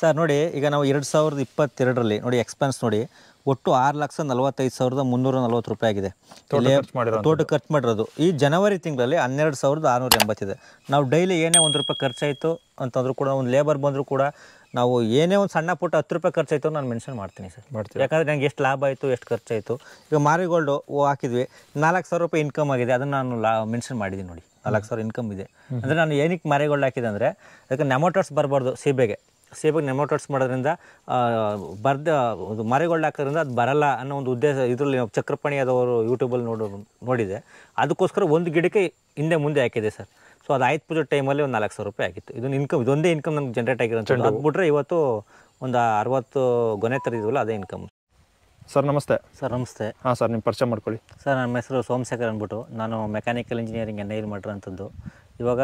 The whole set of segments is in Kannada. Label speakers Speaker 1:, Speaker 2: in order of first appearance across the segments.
Speaker 1: ಸರ್ ನೋಡಿ ಈಗ ನಾವು ಎರಡು ಸಾವಿರದ ಇಪ್ಪತ್ತೆರಡರಲ್ಲಿ ನೋಡಿ ಎಕ್ಸ್ಪೆನ್ಸ್ ನೋಡಿ ಒಟ್ಟು ಆರು ಲಕ್ಷ ನಲವತ್ತೈದು ಸಾವಿರದ ಮುನ್ನೂರ ನಲ್ವತ್ತು ರೂಪಾಯಿ ಆಗಿದೆ ತೋಟ ಖರ್ಚು ಮಾಡಿರೋದು ಈ ಜನವರಿ ತಿಂಗಳಲ್ಲಿ ಹನ್ನೆರಡು ಸಾವಿರದ ಆರುನೂರ ಎಂಬತ್ತಿದೆ ನಾವು ಡೈಲಿ ಏನೇ ಒಂದು ರೂಪಾಯಿ ಖರ್ಚಾಯಿತು ಅಂತಂದ್ರೂ ಕೂಡ ಒಂದು ಲೇಬರ್ ಬಂದರೂ ಕೂಡ ನಾವು ಏನೇ ಒಂದು ಸಣ್ಣ ಪುಟ್ಟ ಹತ್ತು ರೂಪಾಯಿ ಖರ್ಚಾಯಿತು ನಾನು ಮೆನ್ಷನ್ ಮಾಡ್ತೀನಿ ಸರ್ ಮಾಡ್ತೀನಿ ಯಾಕಂದರೆ ನನಗೆ ಎಷ್ಟು ಲಾಭ ಆಯಿತು ಎಷ್ಟು ಖರ್ಚಾಯಿತು ಈಗ ಮಾರಿಗೋಲ್ಡು ಹಾಕಿದ್ವಿ ನಾಲ್ಕು ಸಾವಿರ ರೂಪಾಯಿ ಇನ್ಕಮ್ ಆಗಿದೆ ಅದನ್ನು ನಾನು ಲಾ ಮೆನ್ಷನ್ ಮಾಡಿದ್ದೀನಿ ನೋಡಿ ನಾಲ್ಕು ಸಾವಿರ ಇನ್ಕಮ್ ಇದೆ ಅಂದರೆ ನಾನು ಏನಕ್ಕೆ ಮಾರಿಗೋಲ್ಡ್ ಹಾಕಿದೆ ಅಂದರೆ ಅದಕ್ಕೆ ನೆಮೋಟರ್ಸ್ ಬರಬಾರ್ದು ಸೀಬೆಗೆ ಸೇಬಿಗೆ ನೆಮೋಟೋಟ್ಸ್ ಮಾಡೋದ್ರಿಂದ ಬರ್ದ ಒಂದು ಮರೆಗಳು ಹಾಕೋದ್ರಿಂದ ಅದು ಬರಲ್ಲ ಅನ್ನೋ ಒಂದು ಉದ್ದೇಶ ಇದರಲ್ಲಿ ಚಕ್ರಪಾಣಿ ಆದವರು ಯೂಟ್ಯೂಬಲ್ಲಿ ನೋಡೋ ನೋಡಿದೆ ಅದಕ್ಕೋಸ್ಕರ ಒಂದು ಗಿಡಕ್ಕೆ ಹಿಂದೆ ಮುಂದೆ ಹಾಕಿದೆ ಸರ್ ಸೊ ಅದು ಆಯ್ತು ಪೂಜೆ ಟೈಮಲ್ಲಿ ಒಂದು ನಾಲ್ಕು ಸಾವಿರ ರೂಪಾಯಿ ಆಗಿತ್ತು ಇದೊಂದು ಇನ್ಕಮ್ ಇದೊಂದೇ ಇನ್ಕಮ್ ನಮ್ಗೆ ಜನ್ರೇಟ್ ಆಗಿರೋ ಅದು ಇವತ್ತು ಒಂದು ಅರವತ್ತು ಗೊನೆ ತರಿದ್ವಲ್ಲ ಅದೇ ಇನ್ಕಮ್
Speaker 2: ಸರ್ ನಮಸ್ತೆ ಸರ್ ನಮಸ್ತೆ ಹಾಂ ಸರ್ ನಿಮ್ಮ ಪರಿಚಯ ಮಾಡ್ಕೊಳ್ಳಿ
Speaker 1: ಸರ್ ನನ್ನ ಹೆಸರು ಸೋಮಶೇಖರ್ ಅಂದ್ಬಿಟ್ಟು ನಾನು ಮೆಕ್ಯಾನಿಕಲ್ ಇಂಜಿನಿಯರಿಂಗ್ ಎನ್ ಐಲ್ ಮಾಡಿರೋಂಥದ್ದು ಇವಾಗ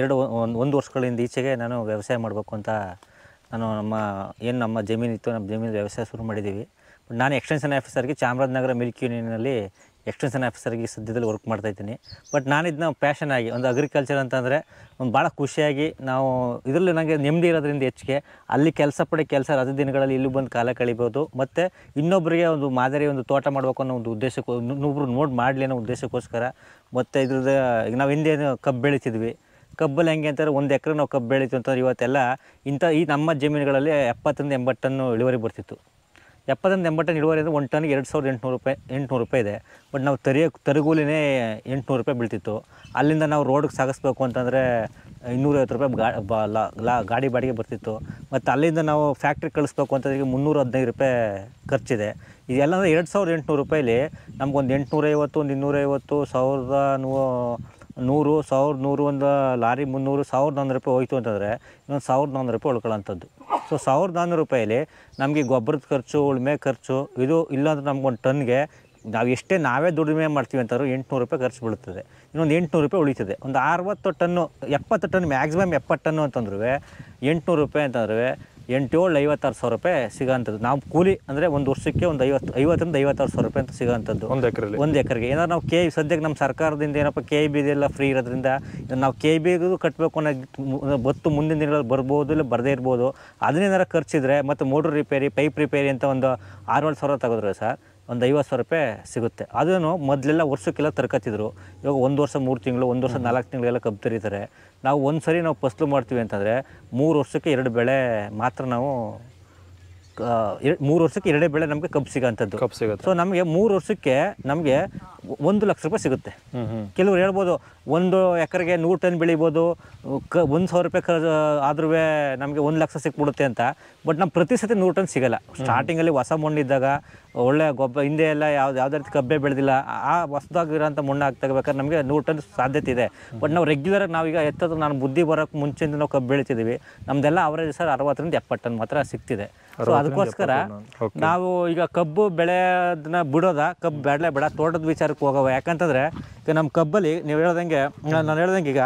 Speaker 1: ಎರಡು ಒಂದು ಒಂದು ವರ್ಷಗಳಿಂದ ಈಚೆಗೆ ನಾನು ವ್ಯವಸಾಯ ಮಾಡಬೇಕು ಅಂತ ನಾನು ನಮ್ಮ ಏನು ನಮ್ಮ ಜಮೀನಿತ್ತು ನಮ್ಮ ಜಮೀನು ವ್ಯವಸಾಯ ಶುರು ಮಾಡಿದ್ದೀವಿ ಬಟ್ ನಾನು ಎಕ್ಸ್ಟೆನ್ಷನ್ ಆಫೀಸರ್ಗೆ ಚಾಮರಾಜನಗರ ಮಿಲ್ಕ್ ಯೂನಿಯನಲ್ಲಿ ಎಕ್ಸ್ಟೆನ್ಷನ್ ಆಫೀಸರ್ಗೆ ಸದ್ಯದಲ್ಲಿ ವರ್ಕ್ ಮಾಡ್ತಾಯಿದ್ದೀನಿ ಬಟ್ ನಾನು ಇದನ್ನ ಪ್ಯಾಷನ್ ಆಗಿ ಒಂದು ಅಗ್ರಿಕಲ್ಚರ್ ಅಂತಂದರೆ ಒಂದು ಭಾಳ ಖುಷಿಯಾಗಿ ನಾವು ಇದರಲ್ಲಿ ನನಗೆ ನೆಮ್ಮದಿ ಇರೋದ್ರಿಂದ ಹೆಚ್ಚಿಗೆ ಅಲ್ಲಿ ಕೆಲಸ ಪಡೆ ಕೆಲಸ ರಜೆ ದಿನಗಳಲ್ಲಿ ಇಲ್ಲೂ ಬಂದು ಕಾಲ ಕಳಿಬೋದು ಮತ್ತು ಇನ್ನೊಬ್ಬರಿಗೆ ಒಂದು ಮಾದರಿ ಒಂದು ತೋಟ ಮಾಡಬೇಕು ಅನ್ನೋ ಒಂದು ಉದ್ದೇಶಕ್ಕೂ ಇನ್ನೊಬ್ಬರು ನೋಡಿ ಮಾಡಲಿ ಅನ್ನೋ ಉದ್ದೇಶಕ್ಕೋಸ್ಕರ ಮತ್ತು ಇದ್ರದ್ದು ಈಗ ನಾವು ಹಿಂದೆ ಕಬ್ಬು ಬೆಳೀತಿದ್ವಿ ಕಬ್ಬಲ್ಲಿ ಹೆಂಗೆ ಅಂತಾರೆ ಒಂದು ಎಕರೆ ನಾವು ಕಬ್ಬು ಬೆಳೀತು ಅಂತಂದ್ರೆ ಇವತ್ತೆಲ್ಲ ಇಂಥ ಈ ನಮ್ಮ ಜಮೀನುಗಳಲ್ಲಿ ಎಪ್ಪತ್ತರಿಂದ ಎಂಬತ್ತು ಟನ್ನು ಇಳುವರಿ ಬರ್ತಿತ್ತು ಎಪ್ಪತ್ತರಿಂದ ಎಂಬತ್ತು ಟನ್ ಇಳುವರಿ ಅಂದರೆ ಒಂದು ಟನ್ಗೆ ಎರಡು ಸಾವಿರದ ಎಂಟುನೂರು ರೂಪಾಯಿ ಎಂಟುನೂರು ರೂಪಾಯಿ ಇದೆ ಬಟ್ ನಾವು ತರಿಯೋ ತರಗೂಲಿನೇ ಎಂಟುನೂರು ರೂಪಾಯಿ ಬೀಳ್ತಿತ್ತು ಅಲ್ಲಿಂದ ನಾವು ರೋಡ್ಗೆ ಸಾಗಿಸ್ಬೇಕು ಅಂತಂದರೆ ಇನ್ನೂರೈವತ್ತು ರೂಪಾಯಿ ಗಾ ಬಾ ಲಾ ಗಾಡಿ ಬಾಡಿಗೆ ಬರ್ತಿತ್ತು ಮತ್ತು ಅಲ್ಲಿಂದ ನಾವು ಫ್ಯಾಕ್ಟ್ರಿಗೆ ಕಳಿಸ್ಬೇಕು ಅಂತಂದ್ರೆ ಮುನ್ನೂರ ಹದಿನೈದು ರೂಪಾಯಿ ಖರ್ಚಿದೆ ಇದೆಲ್ಲ ಅಂದರೆ ಎರಡು ಸಾವಿರದ ಎಂಟುನೂರು ರೂಪಾಯಿಲಿ ನಮಗೊಂದು ಎಂಟುನೂರೈವತ್ತು ಒಂದು ಇನ್ನೂರೈವತ್ತು ಸಾವಿರದ ನೂ ನೂರು ಸಾವಿರದ ನೂರು ಒಂದು ಲಾರಿ ಮುನ್ನೂರು ಸಾವಿರದ ನಾನ್ನೂರು ರೂಪಾಯಿ ಹೋಯ್ತು ಅಂತಂದರೆ ಇನ್ನೊಂದು ಸಾವಿರದ ನಾನ್ನೂರು ರೂಪಾಯಿ ಉಳ್ಕೊಳ್ಳೋಂಥದ್ದು ಸೊ ಸಾವಿರದ ನಾನ್ನೂರು ರೂಪಾಯಲ್ಲಿ ನಮಗೆ ಗೊಬ್ಬರದ ಖರ್ಚು ಉಳುಮೆ ಖರ್ಚು ಇದು ಇಲ್ಲಾಂದ್ರೆ ನಮ್ಗೊಂದು ಟನ್ಗೆ ನಾವು ಎಷ್ಟೇ ನಾವೇ ದುಡಿಮೆ ಮಾಡ್ತೀವಿ ಅಂತಾರು ಎಂಟುನೂರು ರೂಪಾಯಿ ಖರ್ಚು ಬೀಳುತ್ತದೆ ಇನ್ನೊಂದು ಎಂಟುನೂರು ರೂಪಾಯಿ ಉಳಿತದೆ ಒಂದು ಅರವತ್ತು ಟನ್ನು ಎಪ್ಪತ್ತು ಟನ್ ಮ್ಯಾಕ್ಸಿಮಮ್ ಎಪ್ಪತ್ತು ಟನ್ನು ಅಂತಂದ್ರೂ ಎಂಟುನೂರು ರೂಪಾಯಿ ಅಂತಂದ್ರೆ ಎಂಟೇಳು ಐವತ್ತಾರು ಸಾವಿರ ರೂಪಾಯಿ ಸಿಗೋಂಥದ್ದು ನಾವು ಕೂಲಿ ಅಂದರೆ ಒಂದು ವರ್ಷಕ್ಕೆ ಒಂದು ಐವತ್ತು ಐವತ್ತರಿಂದ ಐವತ್ತಾರು ಸಾವಿರ ರೂಪಾಯಿ ಅಂತ ಸಿಗೋಂಥದ್ದು ಒಂದು ಎಕರೆಗೆ ಒಂದು ಎಕರೆಗೆ ಏನಾದ್ರು ನಾವು ಕೆ ಸದ್ಯಕ್ಕೆ ನಮ್ಮ ಸರ್ಕಾರದಿಂದ ಏನಪ್ಪ ಕೆ ಬಿ ಇದೆಲ್ಲ ಫ್ರೀ ಇರೋದ್ರಿಂದ ನಾವು ಕೆ ಬಿಗೂ ಕಟ್ಟಬೇಕು ಅನ್ನೋ ಬತ್ತು ಮುಂದಿನ ದಿನಗಳಲ್ಲಿ ಬರ್ಬೋದು ಇಲ್ಲ ಬರದೇ ಇರ್ಬೋದು ಅದನ್ನೇನಾರು ಖರ್ಚಿದ್ರೆ ಮತ್ತು ಮೋಟ್ರ್ ರಿಪೇರಿ ಪೈಪ್ ರಿಪೇರಿ ಅಂತ ಒಂದು ಏಳು ಸಾವಿರ ತಗೋದ್ರೆ ಸರ್ ಒಂದು ಐವತ್ತು ಸಾವಿರ ರೂಪಾಯಿ ಸಿಗುತ್ತೆ ಅದನ್ನು ಮೊದಲೆಲ್ಲ ವರ್ಷಕ್ಕೆಲ್ಲ ತರ್ಕತ್ತಿದ್ರು ಇವಾಗ ಒಂದು ವರ್ಷ ಮೂರು ತಿಂಗಳು ಒಂದು ವರ್ಷ ನಾಲ್ಕು ತಿಂಗಳೆಲ್ಲ ಕಬ್ಬು ತೆರೀತಾರೆ ನಾವು ಒಂದು ಸರಿ ನಾವು ಫಸ್ಲು ಮಾಡ್ತೀವಿ ಅಂತಂದರೆ ಮೂರು ವರ್ಷಕ್ಕೆ ಎರಡು ಬೆಳೆ ಮಾತ್ರ ನಾವು ಮೂರು ವರ್ಷಕ್ಕೆ ಎರಡೇ ಬೆಳೆ ನಮಗೆ ಕಬ್ಬು ಸಿಗೋಂಥದ್ದು ಕಬ್ಬು ಸಿಗುತ್ತೆ ಸೊ ನಮಗೆ ಮೂರು ವರ್ಷಕ್ಕೆ ನಮಗೆ ಒಂದು ಲಕ್ಷ ರೂಪಾಯಿ ಸಿಗುತ್ತೆ ಕೆಲವರು ಹೇಳ್ಬೋದು ಒಂದು ಎಕರೆಗೆ ನೂರು ಟನ್ ಬೆಳಿಬೋದು ಕ ಒಂದು ಸಾವಿರ ರೂಪಾಯಿ ಖರ್ಚು ಆದ್ರೂ ನಮಗೆ ಒಂದು ಲಕ್ಷ ಸಿಕ್ಬಿಡುತ್ತೆ ಅಂತ ಬಟ್ ನಮ್ಮ ಪ್ರತಿ ಸತಿ ನೂರು ಟನ್ ಸಿಗಲ್ಲ ಸ್ಟಾರ್ಟಿಂಗಲ್ಲಿ ಹೊಸ ಮಣ್ಣಿದ್ದಾಗ ಒಳ್ಳೆ ಗೊಬ್ಬರ ಹಿಂದೆ ಎಲ್ಲ ಯಾವ್ದು ಯಾವುದೇ ರೀತಿ ಕಬ್ಬೆ ಬೆಳೆದಿಲ್ಲ ಆ ಹೊಸದಾಗಿರೋಂಥ ಮಣ್ಣು ಹಾಕ್ತಬೇಕಾದ್ರೆ ನಮಗೆ ನೂರು ಟನ್ ಸಾಧ್ಯತೆ ಇದೆ ಬಟ್ ನಾವು ರೆಗ್ಯುಲರ್ ನಾವೀಗ ಎತ್ತದ ನಾನು ಬುದ್ಧಿ ಬರೋಕ್ಕೆ ಮುಂಚೆಯಿಂದ ನಾವು ಕಬ್ಬು ಬೆಳಿತಿದ್ದೀವಿ ನಮ್ಮದೆಲ್ಲ ಅವರೇಜ್ ಸರ್ ಅರವತ್ತರಿಂದ ಎಪ್ಪತ್ತು ಟನ್ ಮಾತ್ರ ಸಿಗ್ತಿದೆ ಸೊ ಅದಕ್ಕೋಸ್ಕರ ನಾವು ಈಗ ಕಬ್ಬು ಬೆಳೆಯೋದನ್ನ ಬಿಡೋದ ಕಬ್ಬು ಬೇಡಲೇ ಬೇಡ ತೋಟದ ವಿಚಾರಕ್ಕೆ ಹೋಗವ ಯಾಕಂತಂದ್ರೆ ಈಗ ನಮ್ಮ ಕಬ್ಬಲ್ಲಿ ನೀವು ಹೇಳ್ದಂಗೆ ನಾನು ಹೇಳ್ದಂಗೆ ಈಗ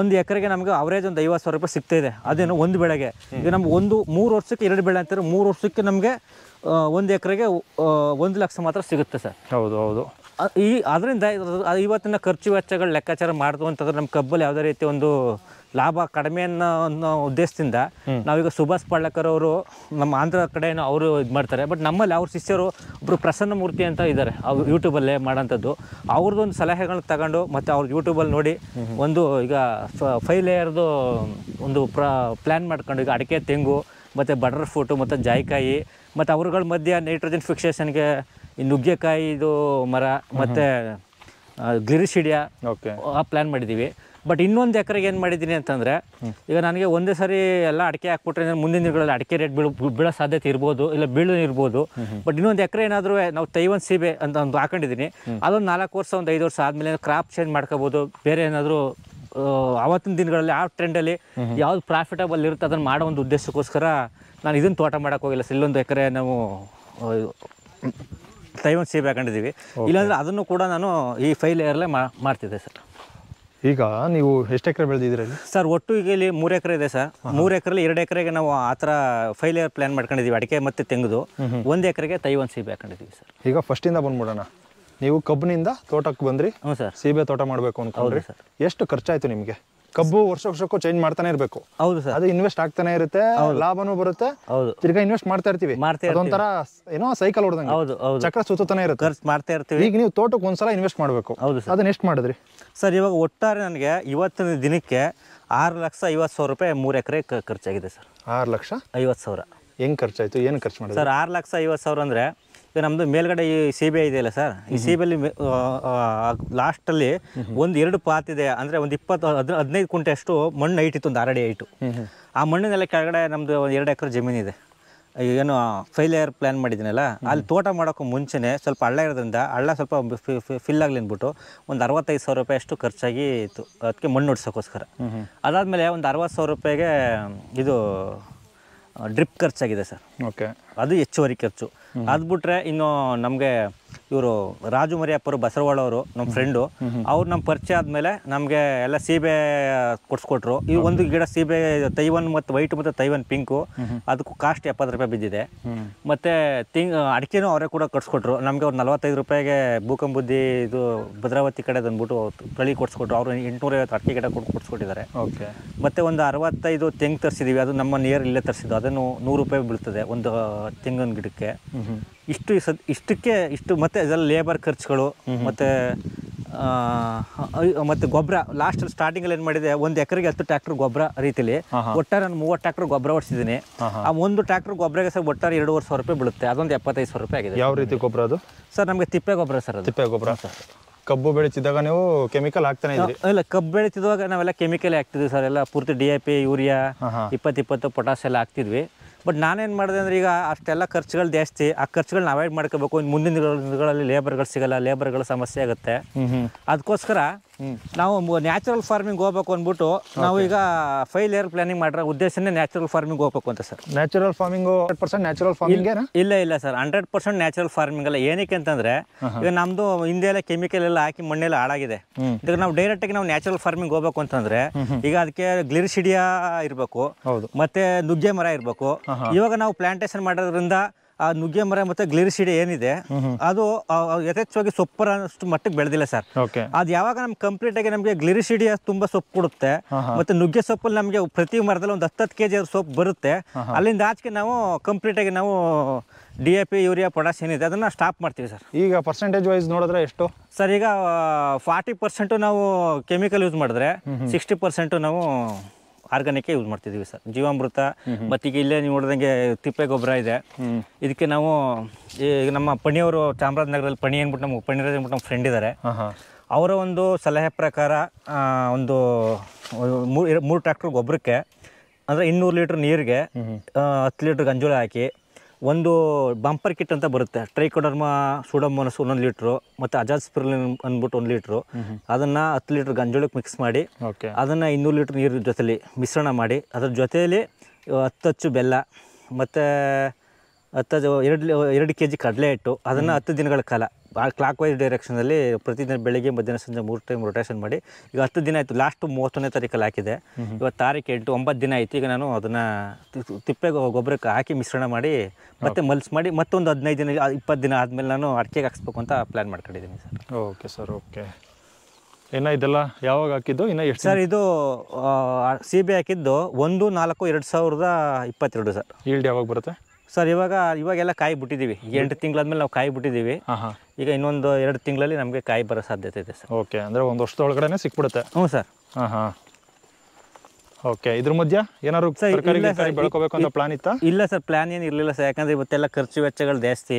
Speaker 1: ಒಂದು ಎಕರೆಗೆ ನಮಗೆ ಅವರೇಜ್ ಒಂದು ಐವತ್ತು ಸಾವಿರ ರೂಪಾಯಿ ಸಿಗ್ತಾ ಇದೆ ಅದೇನು ಒಂದು ಬೆಳೆಗೆ ಈಗ ನಮ್ಗೆ ಒಂದು ಮೂರು ವರ್ಷಕ್ಕೆ ಎರಡು ಬೆಳೆ ಅಂತಾರೆ ಮೂರು ವರ್ಷಕ್ಕೆ ನಮಗೆ ಒಂದು ಎಕರೆಗೆ ಒಂದು ಲಕ್ಷ ಮಾತ್ರ ಸಿಗುತ್ತೆ ಸರ್ ಹೌದು ಹೌದು ಈ ಅದರಿಂದ ಇವತ್ತಿನ ಖರ್ಚು ವೆಚ್ಚಗಳ ಲೆಕ್ಕಾಚಾರ ಮಾಡಿದ್ವು ಅಂತಂದ್ರೆ ನಮ್ಮ ಕಬ್ಬಲ್ಲಿ ಯಾವುದೇ ರೀತಿ ಒಂದು ಲಾಭ ಕಡಿಮೆ ಅನ್ನೋ ಅನ್ನೋ ಉದ್ದೇಶದಿಂದ ನಾವೀಗ ಸುಭಾಷ್ ಪಾಳ್ಕರ್ ಅವರು ನಮ್ಮ ಆಂಧ್ರ ಕಡೆಯೂ ಅವರು ಇದು ಮಾಡ್ತಾರೆ ಬಟ್ ನಮ್ಮಲ್ಲಿ ಅವ್ರ ಶಿಷ್ಯರು ಒಬ್ಬರು ಪ್ರಸನ್ನ ಮೂರ್ತಿ ಅಂತ ಇದ್ದಾರೆ ಅವ್ರು ಯೂಟ್ಯೂಬಲ್ಲೇ ಮಾಡೋಂಥದ್ದು ಅವ್ರದ್ದೊಂದು ಸಲಹೆಗಳನ್ನ ತಗೊಂಡು ಮತ್ತು ಅವ್ರ ಯೂಟ್ಯೂಬಲ್ಲಿ ನೋಡಿ ಒಂದು ಈಗ ಫೈ ಲೇಯರ್ದು ಒಂದು ಪ್ರ ಪ್ಲ್ಯಾನ್ ಮಾಡ್ಕೊಂಡು ಈಗ ಅಡಿಕೆ ತೆಂಗು ಮತ್ತು ಬಟರ್ ಫ್ರೂಟು ಮತ್ತು ಜಾಯಿಕಾಯಿ ಮತ್ತು ಅವ್ರಗಳ ಮಧ್ಯೆ ನೈಟ್ರೋಜನ್ ಫಿಕ್ಸೇಷನ್ಗೆ ಈ ನುಗ್ಗೆಕಾಯಿದು ಮರ ಮತ್ತು ಓಕೆ ಆ ಪ್ಲ್ಯಾನ್ ಮಾಡಿದ್ದೀವಿ ಬಟ್ ಇನ್ನೊಂದು ಎಕರೆಗೆ ಏನು ಮಾಡಿದ್ದೀನಿ ಅಂತಂದರೆ ಈಗ ನನಗೆ ಒಂದೇ ಸಾರಿ ಎಲ್ಲ ಅಡಿಕೆ ಹಾಕ್ಬಿಟ್ರೆ ಮುಂದಿನ ದಿನಗಳಲ್ಲಿ ಅಡಿಕೆ ರೇಟ್ ಬೀಳ ಬೀಳೋ ಸಾಧ್ಯತೆ ಇರ್ಬೋದು ಇಲ್ಲ ಬೀಳು ಇರ್ಬೋದು ಬಟ್ ಇನ್ನೊಂದು ಎಕರೆ ಏನಾದರೂ ನಾವು ತೈವನ್ ಸೀಬೆ ಅಂತ ಒಂದು ಹಾಕೊಂಡಿದ್ದೀನಿ ಅದೊಂದು ನಾಲ್ಕು ವರ್ಷ ಒಂದು ಐದು ವರ್ಷ ಆದಮೇಲೆ ಕ್ರಾಪ್ ಚೇಂಜ್ ಮಾಡ್ಕೋಬೋದು ಬೇರೆ ಏನಾದರೂ ಆವತ್ತಿನ ದಿನಗಳಲ್ಲಿ ಆ ಟ್ರೆಂಡಲ್ಲಿ ಯಾವ್ದು ಪ್ರಾಫಿಟಬಲ್ ಇರುತ್ತೆ ಅದನ್ನು ಮಾಡೋ ಒಂದು ಉದ್ದೇಶಕ್ಕೋಸ್ಕರ ನಾನು ಇದನ್ನು ತೋಟ ಮಾಡೋಕೆ ಹೋಗಿಲ್ಲ ಸರ್ ಇಲ್ಲೊಂದು ಎಕರೆ ನಾವು ತೈವನ್ ಸೀಬೆ ಹಾಕೊಂಡಿದ್ದೀವಿ ಇಲ್ಲಾಂದರೆ ಅದನ್ನು ಕೂಡ ನಾನು ಈ ಫೈಲ್ ಇಯರ್ಲೇ ಮಾಡ್ತಿದ್ದೆ ಸರ್
Speaker 2: ಈಗ ನೀವು ಎಷ್ಟು ಎಕರೆ
Speaker 1: ಸರ್ ಒಟ್ಟು ಈಗ ಇಲ್ಲಿ ಮೂರು ಎಕರೆ ಇದೆ ಸರ್ ಮೂರು ಎಕರೆಲಿ ಎರಡು ಎಕರೆಗೆ ನಾವು ಆ ಥರ ಫೈಲ್ ಇಯರ್ ಪ್ಲಾನ್ ಮಾಡ್ಕೊಂಡಿದ್ದೀವಿ ಅಡಿಕೆ ಮತ್ತು ತೆಂಗುದು ಒಂದು ಎಕರೆಗೆ ತೈವನ್ ಸೀಬೆ ಹಾಕೊಂಡಿದ್ದೀವಿ ಸರ್
Speaker 2: ಈಗ ಫಸ್ಟಿಂದ ಬಂದ್ಬಿಡೋಣ ನೀವು ಕಬ್ಬಿನಿಂದ ತೋಟಕ್ಕೆ ಬಂದ್ರಿ ಹ್ಞೂ ಸರ್ ಸೀಬೆ ತೋಟ ಮಾಡಬೇಕು ಅನ್ಕೊಂಡ್ರಿ ಸರ್ ಎಷ್ಟು ಖರ್ಚಾಯಿತು ನಿಮಗೆ ಕಬ್ಬು ವರ್ಷ ವರ್ಷಕ್ಕೂ ಚೇಂಜ್ ಮಾಡ್ತಾನೆ ಇರಬೇಕು ಹೌದು ಸರ್ ಅದು ಇನ್ವೆಸ್ಟ್ ಆಗ್ತಾನೆ ಇರುತ್ತೆ ಲಾಭನೂ ಬರುತ್ತೆ ಹೌದು ತಿರ್ಗಾ ಇನ್ವೆಸ್ಟ್ ಮಾಡ್ತಾ ಇರ್ತೀವಿ ಅದೊಂಥರ ಏನೋ ಸೈಕಲ್ ಹೊಡೆದಂಗೆ ಹೌದು ಹೌದು ಚಕ್ರ ಸುತ್ತಾನೆ ಇರುತ್ತೆ ಖರ್ಚು ಮಾಡ್ತಾ ಇರ್ತೀವಿ ಈಗ ನೀವು ತೋಟಕ್ಕೆ ಒಂದ್ಸಲ ಇನ್ವೆಸ್ಟ್ ಮಾಡಬೇಕು ಹೌದು ಅದನ್ನ ಎಷ್ಟು ಮಾಡಿದ್ರಿ ಸರ್ ಇವಾಗ ಒಟ್ಟಾರೆ
Speaker 1: ನನಗೆ ಇವತ್ತಿನ ದಿನಕ್ಕೆ ಆರು ಲಕ್ಷ ಐವತ್ತು ಸಾವಿರ ರೂಪಾಯಿ ಮೂರು ಎಕರೆ ಖರ್ಚಾಗಿದೆ ಸರ್ ಆರು ಲಕ್ಷ
Speaker 2: ಐವತ್ತು ಸಾವಿರ ಹೆಂಗ್ ಖರ್ಚಾಯಿತು ಏನು ಖರ್ಚು
Speaker 1: ಮಾಡಿ ಸರ್ ಆರು ಲಕ್ಷ ಐವತ್ತು ಸಾವಿರ ಅಂದರೆ ನಮ್ಮದು ಮೇಲ್ಗಡೆ ಈ ಸೀಬೆ ಇದೆಯಲ್ಲ ಸರ್ ಈ ಸೀಬೆಯಲ್ಲಿ ಲಾಸ್ಟಲ್ಲಿ ಒಂದು ಎರಡು ಪಾತ್ ಇದೆ ಅಂದರೆ ಒಂದು ಇಪ್ಪತ್ತು ಹದ್ ಹದಿನೈದು ಕುಂಟೆ ಅಷ್ಟು ಮಣ್ಣು ಐಟಿತ್ತು ಒಂದು ಆರಡಿ ಐಟು ಆ ಮಣ್ಣಿನಲ್ಲಿ ಕೆಳಗಡೆ ನಮ್ಮದು ಒಂದು ಎರಡು ಎಕರೆ ಜಮೀನಿದೆ ಏನು ಫೈಲ್ಯರ್ ಪ್ಲ್ಯಾನ್ ಮಾಡಿದ್ದೀನಲ್ಲ ಅಲ್ಲಿ ತೋಟ ಮಾಡೋಕ್ಕೂ ಮುಂಚೆನೆ ಸ್ವಲ್ಪ ಹಳ್ಳ ಇರೋದ್ರಿಂದ ಹಳ್ಳ ಸ್ವಲ್ಪ ಫಿಲ್ ಆಗಲಿ ಅಂದ್ಬಿಟ್ಟು ಒಂದು ಅರವತ್ತೈದು ಸಾವಿರ ರೂಪಾಯಿ ಅಷ್ಟು ಖರ್ಚಾಗಿ ಇತ್ತು ಅದಕ್ಕೆ ಮಣ್ಣು ಹೊಡ್ಸೋಕ್ಕೋಸ್ಕರ ಅದಾದಮೇಲೆ ಒಂದು ಅರವತ್ತು ಸಾವಿರ ರೂಪಾಯಿಗೆ ಇದು ಡ್ರಿಪ್ ಖರ್ಚಾಗಿದೆ ಸರ್ ಓಕೆ ಅದು ಹೆಚ್ಚುವರಿ ಖರ್ಚು ಅದು ಬಿಟ್ರೆ ಇನ್ನು ನಮಗೆ ಇವರು ರಾಜು ಮರಿಯಪ್ಪರು ಬಸರವಾಳವರು ನಮ್ಮ ಫ್ರೆಂಡು ಅವ್ರು ನಮ್ಮ ಪರಿಚಯ ಆದಮೇಲೆ ನಮಗೆ ಎಲ್ಲ ಸೀಬೆ ಕೊಡ್ಸ್ಕೊಟ್ರು ಈ ಒಂದು ಗಿಡ ಸೀಬೆ ತೈವನ್ ಮತ್ತು ವೈಟ್ ಮತ್ತು ತೈವನ್ ಪಿಂಕು ಅದಕ್ಕೂ ಕಾಸ್ಟ್ ಎಪ್ಪತ್ತು ರೂಪಾಯಿ ಬಿದ್ದಿದೆ ಮತ್ತು ತಿಂಗ್ ಅಡಿಕೆನೂ ಅವರೇ ಕೂಡ ಕೊಡ್ಸ್ಕೊಟ್ರು ನಮಗೆ ಅವ್ರು ನಲವತ್ತೈದು ರೂಪಾಯಿಗೆ ಬುದ್ಧಿ ಇದು ಭದ್ರಾವತಿ ಕಡೆ ಅಂದ್ಬಿಟ್ಟು ತಳಿ ಕೊಡಿಸ್ಕೊಟ್ರು ಅವರು ಎಂಟುನೂರೈವತ್ತು ಅಡಿಕೆ ಗಿಡ ಕೊಟ್ಟು ಕೊಡ್ಸ್ಕೊಟ್ಟಿದ್ದಾರೆ ಮತ್ತು ಒಂದು ಅರವತ್ತೈದು ತೆಂಗು ತರಿಸಿದ್ದೀವಿ ಅದು ನಮ್ಮ ನಿಯರ್ ಇಲ್ಲೇ ತರಿಸಿದ್ದು ಅದನ್ನು ನೂರು ರೂಪಾಯಿ ಬೀಳ್ತದೆ ಒಂದು ತೆಂಗಿನ ಗಿಡಕ್ಕೆ ಇಷ್ಟು ಸದ್ ಇಷ್ಟಕ್ಕೆ ಇಷ್ಟು ಮತ್ತೆ ಅದೆಲ್ಲ ಲೇಬರ್ ಖರ್ಚುಗಳು ಮತ್ತು ಮತ್ತೆ ಗೊಬ್ಬರ ಲಾಸ್ಟಲ್ಲಿ ಸ್ಟಾರ್ಟಿಂಗಲ್ಲಿ ಏನು ಮಾಡಿದೆ ಒಂದು ಎಕರೆಗೆ ಹತ್ತು ಟ್ರ್ಯಾಕ್ಟರ್ ಗೊಬ್ಬರ ರೀತಿಲಿ ಒಟ್ಟಾರೆ ನಾನು ಮೂವತ್ತು ಟ್ರಾಕ್ಟರ್ ಗೊಬ್ಬರ ಹೊಡಿಸಿದೀನಿ ಆ ಒಂದು ಟ್ರಾಕ್ಟರ್ ಗೊಬ್ಬರಗೆ ಸರ್ ಒಟ್ಟಾರೆ ಎರಡೂವರೆ ಸಾವಿರ ರೂಪಾಯಿ ಬೀಳುತ್ತೆ ಅದೊಂದು ಎಪ್ಪತ್ತೈದು ಸಾವಿರ ರೂಪಾಯಿ ಆಗಿದೆ ಯಾವ ರೀತಿ ಗೊಬ್ಬರ ಅದು ಸರ್ ನಮಗೆ ತಿಪ್ಪೆ ಗೊಬ್ಬರ ಸರ್ ತಿಪ್ಪೆ ಗೊಬ್ಬರ ಸರ್ ಕಬ್ಬು ಬೆಳೀತಿದ್ದಾಗ ನೀವು ಕೆಮಿಕಲ್ ಹಾಕ್ತಾನೆ ಇಲ್ಲ ಕಬ್ಬು ಬೆಳೀತಿದ್ದಾಗ ನಾವೆಲ್ಲ ಕೆಮಿಕಲ್ ಹಾಕ್ತಿದ್ವಿ ಸರ್ ಎಲ್ಲ ಪೂರ್ತಿ ಡಿ ಎ ಪಿ ಯೂರಿಯಾ ಇಪ್ಪತ್ತಿಪ್ಪತ್ತು ಇಪ್ಪತ್ತು ಪೊಟಾಸ್ ಎಲ್ಲ ಹಾಕ್ತಿದ್ವಿ ಬಟ್ ನಾನೇನು ಮಾಡಿದೆ ಅಂದರೆ ಈಗ ಅಷ್ಟೆಲ್ಲ ಖರ್ಚುಗಳು ಜಾಸ್ತಿ ಆ ಖರ್ಚುಗಳನ್ನ ಅವಾಯ್ಡ್ ಮಾಡ್ಕೋಬೇಕು ಇನ್ನು ಮುಂದಿನ ದಿನಗಳಲ್ಲಿ ಲೇಬರ್ಗಳು ಸಿಗಲ್ಲ ಲೇಬರ್ಗಳ ಸಮಸ್ಯೆ ಆಗುತ್ತೆ ಅದಕ್ಕೋಸ್ಕರ ನಾವು ನ್ಯಾಚುರಲ್ ಫಾರ್ಮಿಂಗ್ ಹೋಗ್ಬೇಕು ಅಂದ್ಬಿಟ್ಟು ನಾವು ಈಗ ಫೈಲ್ ಇಯರ್ ಪ್ಲಾನಿಂಗ್ ಮಾಡಿರೋ ಉದ್ದೇಶನೇ ನ್ಯಾಚುರಲ್ ಫಾರ್ಮಿಂಗ್ ಹೋಗ್ಬೇಕು ಅಂತ
Speaker 2: sir natural farming natural farming
Speaker 1: ಇಲ್ಲ ಇಲ್ಲ sir hundred percent natural farming ಅಲ್ಲ ಏನಕ್ಕೆ ಅಂತಂದ್ರೆ ಈಗ ನಮ್ದು ಹಿಂದೆ ಕೆಮಿಕಲ್ ಎಲ್ಲ ಹಾಕಿ ಮಣ್ಣೆಲ್ಲ ಹಾಳಾಗಿದೆ ಇದಕ್ಕೆ ನಾವು ಡೈರೆಕ್ಟ್ ಆಗಿ ನಾವು ನ್ಯಾಚುರಲ್ ಫಾರ್ಮಿಂಗ್ ಹೋಗ್ಬೇಕು ಅಂತಂದ್ರೆ ಈಗ ಅದಕ್ಕೆ ಗ್ಲಿರ್ಸಿಡಿಯಾ ಇರಬೇಕು ಮತ್ತೆ ನುಗ್ಗೆ ಮರ ಇರಬೇಕು ಇವಾಗ ನಾವು ಪ್ಲಾಂಟೇಶನ್ ಮಾಡೋದ್ರಿಂದ ಆ ನುಗ್ಗೆ ಮರ ಮತ್ತೆ ಗ್ಲಿರಿಶಿಡೆ ಏನಿದೆ ಅದು ಯಥೇಚ್ಛವಾಗಿ ಸೊಪ್ಪರ ಅಷ್ಟು ಮಟ್ಟಿಗೆ ಬೆಳೆದಿಲ್ಲ ಸರ್ ಅದು ಯಾವಾಗ ನಮ್ಗೆ ಕಂಪ್ಲೀಟ್ ಆಗಿ ನಮಗೆ ಗ್ಲಿರಿಶಿಡಿ ತುಂಬಾ ಸೊಪ್ಪು ಕೊಡುತ್ತೆ ಮತ್ತೆ ನುಗ್ಗೆ ಸೊಪ್ಪಲ್ಲಿ ನಮಗೆ ಪ್ರತಿ ಮರದಲ್ಲಿ ಒಂದು ಹತ್ತತ್ತು ಕೆಜಿ ಸೊಪ್ಪು ಬರುತ್ತೆ ಅಲ್ಲಿಂದ ಆಚೆಗೆ ನಾವು ಕಂಪ್ಲೀಟ್ ಆಗಿ ನಾವು D A P urea potash ಏನಿದೆ ಅದನ್ನ ಸ್ಟಾಪ್ ಮಾಡ್ತೀವಿ ಸರ್ ಈಗ ಪರ್ಸೆಂಟೇಜ್ ವೈಸ್ ನೋಡಿದ್ರೆ ಎಷ್ಟು ಸರ್ ಈಗ ಫಾರ್ಟಿ ಪರ್ಸೆಂಟು ನಾವು ಕೆಮಿಕಲ್ ಯೂಸ್ ಮಾಡಿದ್ರೆ ಸಿಕ್ಸ್ಟಿ ಪರ್ಸೆಂಟು ನಾವು ಆರ್ಗಾನಿಕ್ ಯೂಸ್ ಮಾಡ್ತಿದ್ದೀವಿ ಸರ್ ಜೀವಾಮೃತ ಈಗ ಇಲ್ಲೇ ನೀವು ನೋಡಿದಂಗೆ ತಿಪ್ಪೆ ಗೊಬ್ಬರ ಇದೆ ಇದಕ್ಕೆ ನಾವು ಈಗ ನಮ್ಮ ಪಣಿಯವರು ಚಾಮರಾಜನಗರದಲ್ಲಿ ಪಣಿ ಅಂದ್ಬಿಟ್ಟು ನಮ್ಮ ಪಣಿರಾಜ್ ಅಂದ್ಬಿಟ್ಟು ನಮ್ಮ ಫ್ರೆಂಡ್ ಇದ್ದಾರೆ ಅವರ ಒಂದು ಸಲಹೆ ಪ್ರಕಾರ ಒಂದು ಮೂರು ಮೂರು ಗೊಬ್ಬರಕ್ಕೆ ಅಂದರೆ ಇನ್ನೂರು ಲೀಟ್ರ್ ನೀರಿಗೆ ಹತ್ತು ಲೀಟ್ರ್ ಗಂಜೋಳ ಹಾಕಿ ಒಂದು ಬಂಪರ್ ಕಿಟ್ ಅಂತ ಬರುತ್ತೆ ಟ್ರೈಕೋಡರ್ಮ ಸೂಡೋಮೋನಸ್ ಒಂದೊಂದು ಲೀಟ್ರು ಮತ್ತು ಅಜಾಜ್ ಸ್ಪಿರಲಿನ್ ಅಂದ್ಬಿಟ್ಟು ಒಂದು ಲೀಟ್ರು ಅದನ್ನು ಹತ್ತು ಲೀಟ್ರ್ ಗಂಜೋಳಕ್ಕೆ ಮಿಕ್ಸ್ ಮಾಡಿ ಅದನ್ನು ಇನ್ನೂರು ಲೀಟ್ರ್ ನೀರು ಜೊತೆಲಿ ಮಿಶ್ರಣ ಮಾಡಿ ಅದ್ರ ಜೊತೆಯಲ್ಲಿ ಹತ್ತು ಹಚ್ಚು ಬೆಲ್ಲ ಮತ್ತು ಹತ್ತು ಎರಡು ಎರಡು ಕೆ ಜಿ ಕಡಲೆ ಹಿಟ್ಟು ಅದನ್ನು ಹತ್ತು ದಿನಗಳ ಕಾಲ ಕ್ಲಾಕ್ ವೈಸ್ ಡೈರೆಕ್ಷನಲ್ಲಿ ಪ್ರತಿದಿನ ಬೆಳಿಗ್ಗೆ ಮಧ್ಯಾಹ್ನ ಸಂಜೆ ಮೂರು ಟೈಮ್ ರೊಟೇಷನ್ ಮಾಡಿ ಈಗ ಹತ್ತು ದಿನ ಆಯಿತು ಲಾಸ್ಟು ಮೂವತ್ತೊಂದನೇ ತಾರೀಕಲ್ಲಿ ಹಾಕಿದೆ ಇವತ್ತು ತಾರೀಕು ಎಂಟು ಒಂಬತ್ತು ದಿನ ಆಯಿತು ಈಗ ನಾನು ಅದನ್ನು ತಿಪ್ಪೆ ಗೊಬ್ಬರಕ್ಕೆ ಹಾಕಿ ಮಿಶ್ರಣ ಮಾಡಿ ಮತ್ತೆ ಮಲ್ಸ್ ಮಾಡಿ ಮತ್ತೊಂದು ಹದಿನೈದು ದಿನ ಇಪ್ಪತ್ತು ದಿನ ಆದಮೇಲೆ ನಾನು ಅಡಿಕೆಗೆ
Speaker 2: ಹಾಕ್ಸ್ಬೇಕು ಅಂತ ಪ್ಲ್ಯಾನ್ ಮಾಡ್ಕೊಂಡಿದ್ದೀನಿ ಸರ್ ಓಕೆ ಸರ್ ಓಕೆ ಇನ್ನು ಇದೆಲ್ಲ ಯಾವಾಗ ಹಾಕಿದ್ದು ಇನ್ನು ಎಷ್ಟು ಸರ್
Speaker 1: ಇದು ಸಿ ಬಿ ಹಾಕಿದ್ದು ಒಂದು ನಾಲ್ಕು ಎರಡು ಸಾವಿರದ ಇಪ್ಪತ್ತೆರಡು ಸರ್ ಈಲ್ಡ್ ಯಾವಾಗ ಬರುತ್ತೆ ಸರ್ ಇವಾಗ ಇವಾಗೆಲ್ಲ ಕಾಯಿ ಬಿಟ್ಟಿದ್ದೀವಿ ಎಂಟು ತಿಂಗಳಾದ್ಮೇಲೆ ನಾವು ಕಾಯಿ ಬಿಟ್ಟಿದ್ದೀವಿ
Speaker 2: ಈಗ ಇನ್ನೊಂದು ಎರಡು ತಿಂಗಳಲ್ಲಿ ನಮಗೆ ಕಾಯಿ ಬರೋ ಸಾಧ್ಯತೆ ಇದೆ ಸರ್ ಓಕೆ ಅಂದರೆ ಒಂದು ವರ್ಷದೊಳಗಡೆ ಸಿಕ್ಬಿಡುತ್ತೆ ಹ್ಞೂ ಸರ್ ಹಾಂ ಹಾಂ ಓಕೆ ಇದ್ರ ಮಧ್ಯ ಪ್ಲಾನ್ ಇತ್ತಾ
Speaker 1: ಇಲ್ಲ ಸರ್ ಪ್ಲಾನ್ ಏನ್ ಇರಲಿಲ್ಲ ಸರ್ ಯಾಕಂದ್ರೆ ಇವತ್ತೆಲ್ಲ ಖರ್ಚು ವೆಚ್ಚಗಳು ಜಾಸ್ತಿ